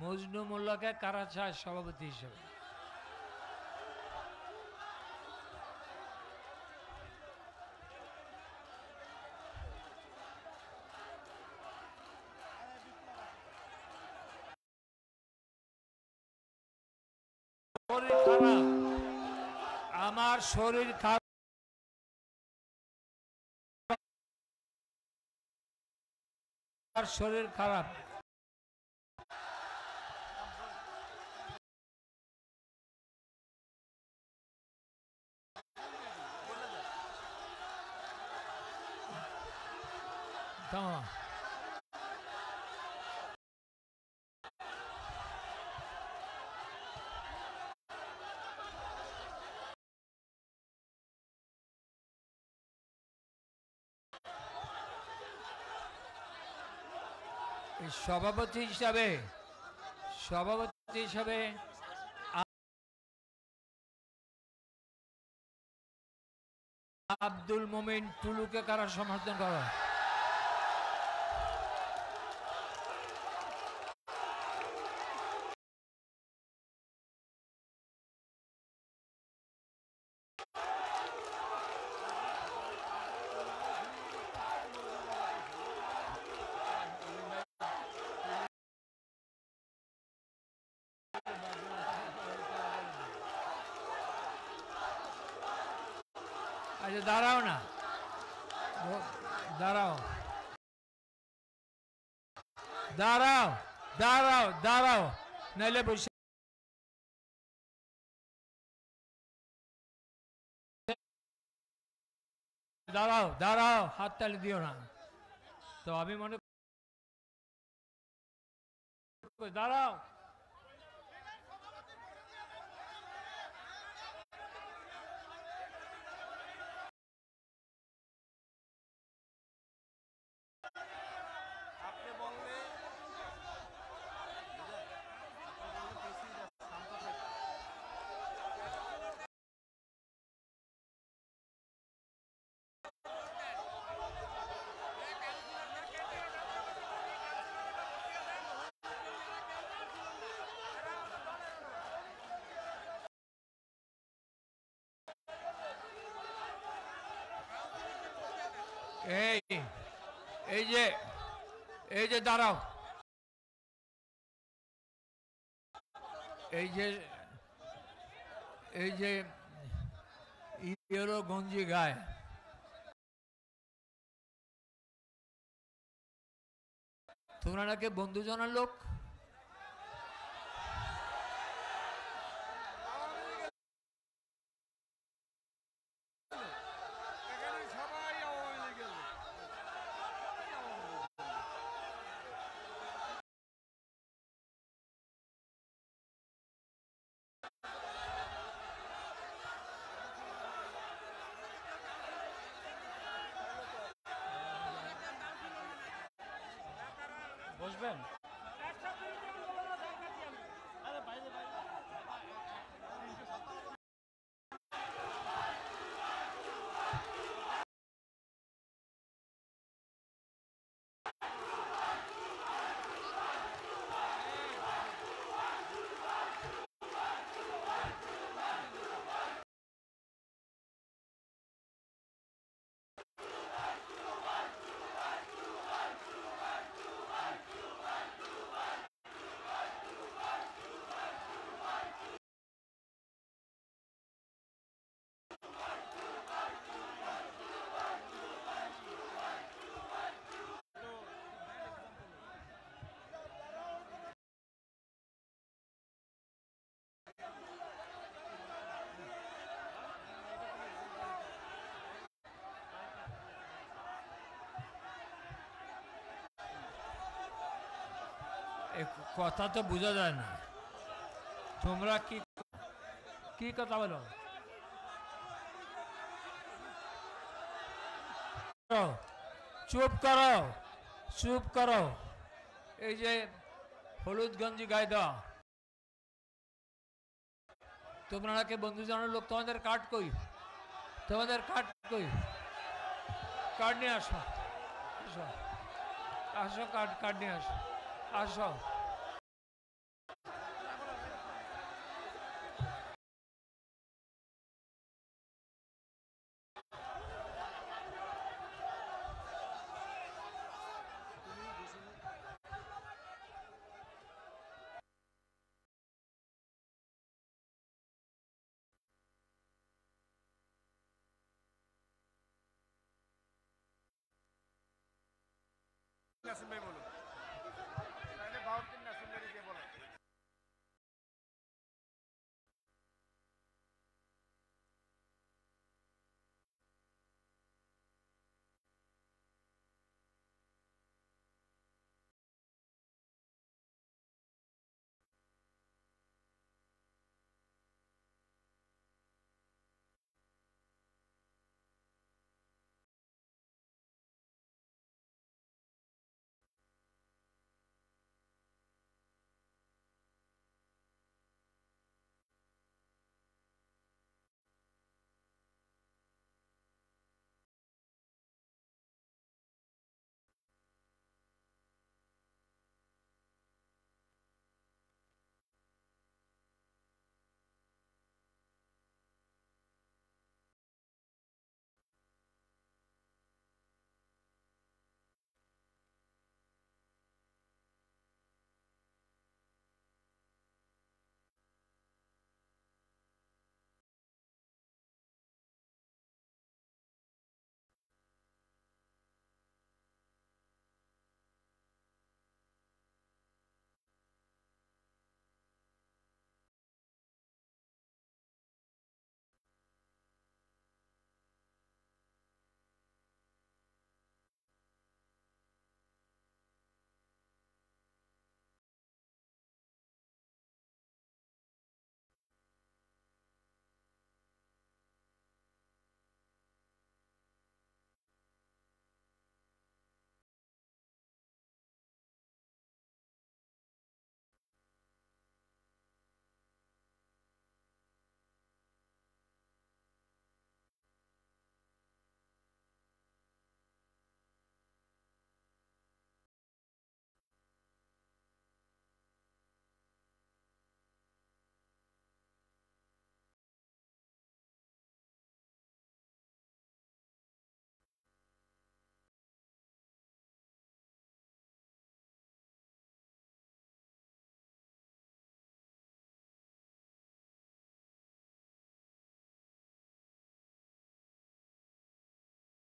মজনু মোল্লাকে চায় সভাপতি হিসেবে আমার শরীর খারাপ শরীর খারাপ সভাপতি হিসাবে সভাপতি হিসাবে আব্দুল মোমিন টুলুকে কারা সমর্থন করা দাঁড়াও দাঁড়াও তালি দিও না তো আমি মনে দাঁড়াও এই এই যে এই যে দাঁড়াও এই যে এই যে ইয়েলো গঞ্জি গায় তোমরা নাকি বন্ধুজনের লোক কথা তো বোঝা যায় না তোমরা কি কি কথা বলো চুপ করো চুপ করো এই যে হলুদগঞ্জি গায়দা তোমরা নাকি বন্ধু জানার লোক তোমাদের কাট কই তোমাদের কাট কই কার্ড নিয়ে আসো আসো আসো কার্ড কার্ড নিয়ে আসো I shall.